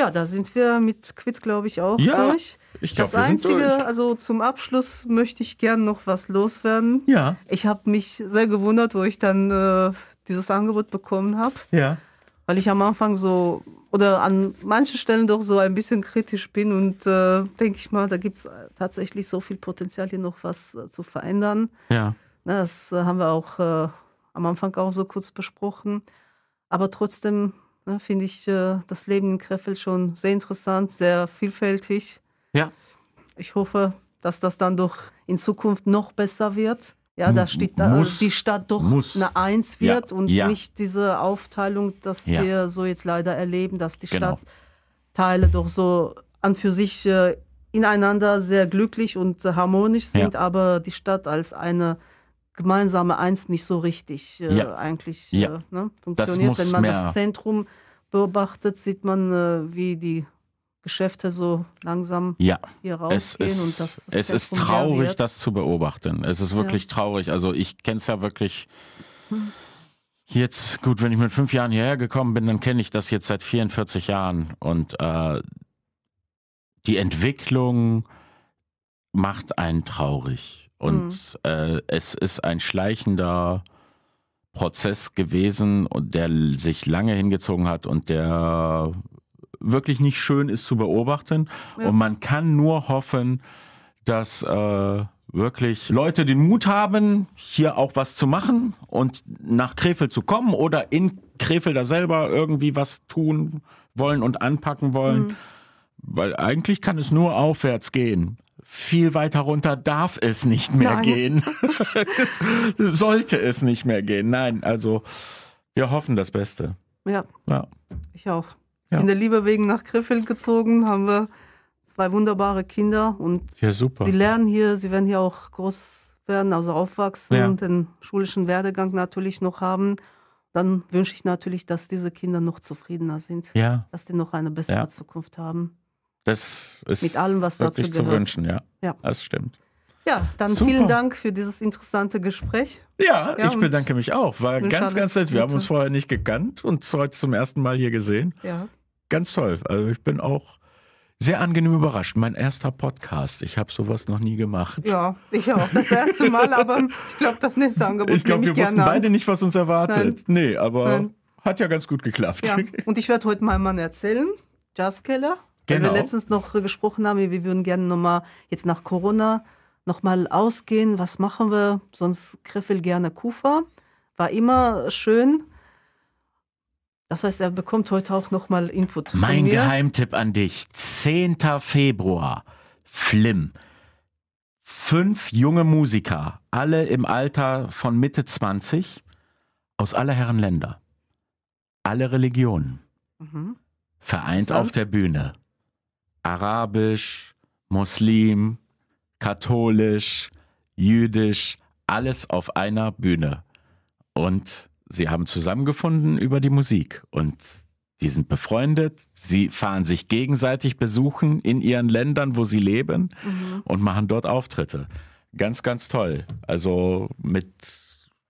Ja, da sind wir mit Quiz, glaube ich, auch ja, durch. Ich glaub, das wir Einzige, sind durch. also zum Abschluss möchte ich gern noch was loswerden. Ja. Ich habe mich sehr gewundert, wo ich dann äh, dieses Angebot bekommen habe. Ja. Weil ich am Anfang so oder an manchen Stellen doch so ein bisschen kritisch bin und äh, denke ich mal, da gibt es tatsächlich so viel Potenzial, hier noch was äh, zu verändern. Ja. Na, das äh, haben wir auch äh, am Anfang auch so kurz besprochen. Aber trotzdem Ne, Finde ich äh, das Leben in Krefeld schon sehr interessant, sehr vielfältig. Ja. Ich hoffe, dass das dann doch in Zukunft noch besser wird. Ja, da steht da, muss, die Stadt doch muss. eine Eins wird ja, und ja. nicht diese Aufteilung, dass ja. wir so jetzt leider erleben, dass die genau. Stadtteile doch so an für sich äh, ineinander sehr glücklich und äh, harmonisch sind, aber die Stadt als eine gemeinsame Eins nicht so richtig äh, ja. eigentlich ja. Äh, ne, funktioniert. Wenn man das Zentrum beobachtet, sieht man, äh, wie die Geschäfte so langsam ja. hier rausgehen. Es ist, und das es ist traurig, das zu beobachten. Es ist wirklich ja. traurig. Also ich kenne es ja wirklich. Jetzt, gut, wenn ich mit fünf Jahren hierher gekommen bin, dann kenne ich das jetzt seit 44 Jahren. Und äh, die Entwicklung macht einen traurig. Und mhm. äh, es ist ein schleichender Prozess gewesen der sich lange hingezogen hat und der wirklich nicht schön ist zu beobachten. Ja. Und man kann nur hoffen, dass äh, wirklich Leute den Mut haben, hier auch was zu machen und nach Krefel zu kommen oder in Krefel da selber irgendwie was tun wollen und anpacken wollen. Mhm. Weil eigentlich kann es nur aufwärts gehen. Viel weiter runter darf es nicht mehr Nein. gehen. sollte es nicht mehr gehen. Nein, also wir hoffen das Beste. Ja. ja. Ich auch. Ja. In der Liebe wegen nach Krefeld gezogen, haben wir zwei wunderbare Kinder und ja, super. sie lernen hier, sie werden hier auch groß werden, also aufwachsen, ja. den schulischen Werdegang natürlich noch haben. Dann wünsche ich natürlich, dass diese Kinder noch zufriedener sind, ja. dass die noch eine bessere ja. Zukunft haben. Das ist mit allem, was dazu gehört. zu wünschen, ja. ja. Das stimmt. Ja, dann Super. vielen Dank für dieses interessante Gespräch. Ja, ja ich bedanke mich auch. War ganz, ganz nett. Wir haben uns vorher nicht gekannt und heute zum ersten Mal hier gesehen. Ja. Ganz toll. Also ich bin auch sehr angenehm überrascht. Mein erster Podcast. Ich habe sowas noch nie gemacht. Ja, ich auch. Das erste Mal, aber ich glaube, das nächste Angebot. Ich glaube, wir wussten beide nicht, was uns erwartet. Nein. Nee, aber Nein. hat ja ganz gut geklappt. Ja. Und ich werde heute meinem Mann erzählen, Jazzkeller, Genau. Weil wir genau. letztens noch gesprochen haben, wir würden gerne nochmal jetzt nach Corona nochmal ausgehen. Was machen wir? Sonst Griffel gerne Kufa. War immer schön. Das heißt, er bekommt heute auch nochmal Input. Mein Geheimtipp an dich: 10. Februar, Flim. Fünf junge Musiker, alle im Alter von Mitte 20, aus aller Herren Länder, alle Religionen, mhm. vereint auf der Bühne arabisch, muslim, katholisch, jüdisch, alles auf einer Bühne. Und sie haben zusammengefunden über die Musik und die sind befreundet, sie fahren sich gegenseitig besuchen in ihren Ländern, wo sie leben mhm. und machen dort Auftritte. Ganz, ganz toll. Also mit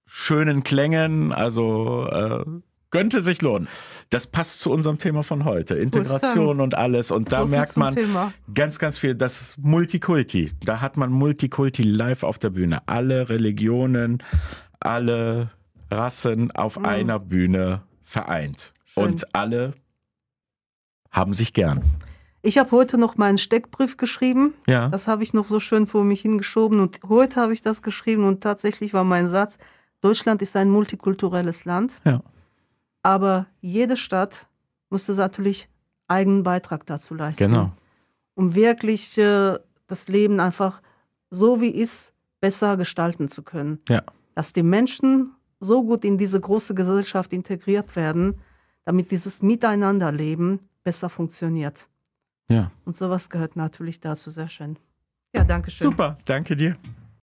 schönen Klängen, also äh, könnte sich lohnen. Das passt zu unserem Thema von heute, Integration und alles. Und da so merkt man Thema. ganz, ganz viel, das Multikulti. Da hat man Multikulti live auf der Bühne. Alle Religionen, alle Rassen auf mhm. einer Bühne vereint. Schön. Und alle haben sich gern. Ich habe heute noch meinen Steckbrief geschrieben. Ja. Das habe ich noch so schön vor mich hingeschoben. Und heute habe ich das geschrieben. Und tatsächlich war mein Satz, Deutschland ist ein multikulturelles Land. Ja. Aber jede Stadt musste natürlich eigenen Beitrag dazu leisten. Genau. Um wirklich äh, das Leben einfach so wie ist besser gestalten zu können. Ja. Dass die Menschen so gut in diese große Gesellschaft integriert werden, damit dieses Miteinanderleben besser funktioniert. Ja. Und sowas gehört natürlich dazu sehr schön. Ja, danke schön. Super, danke dir.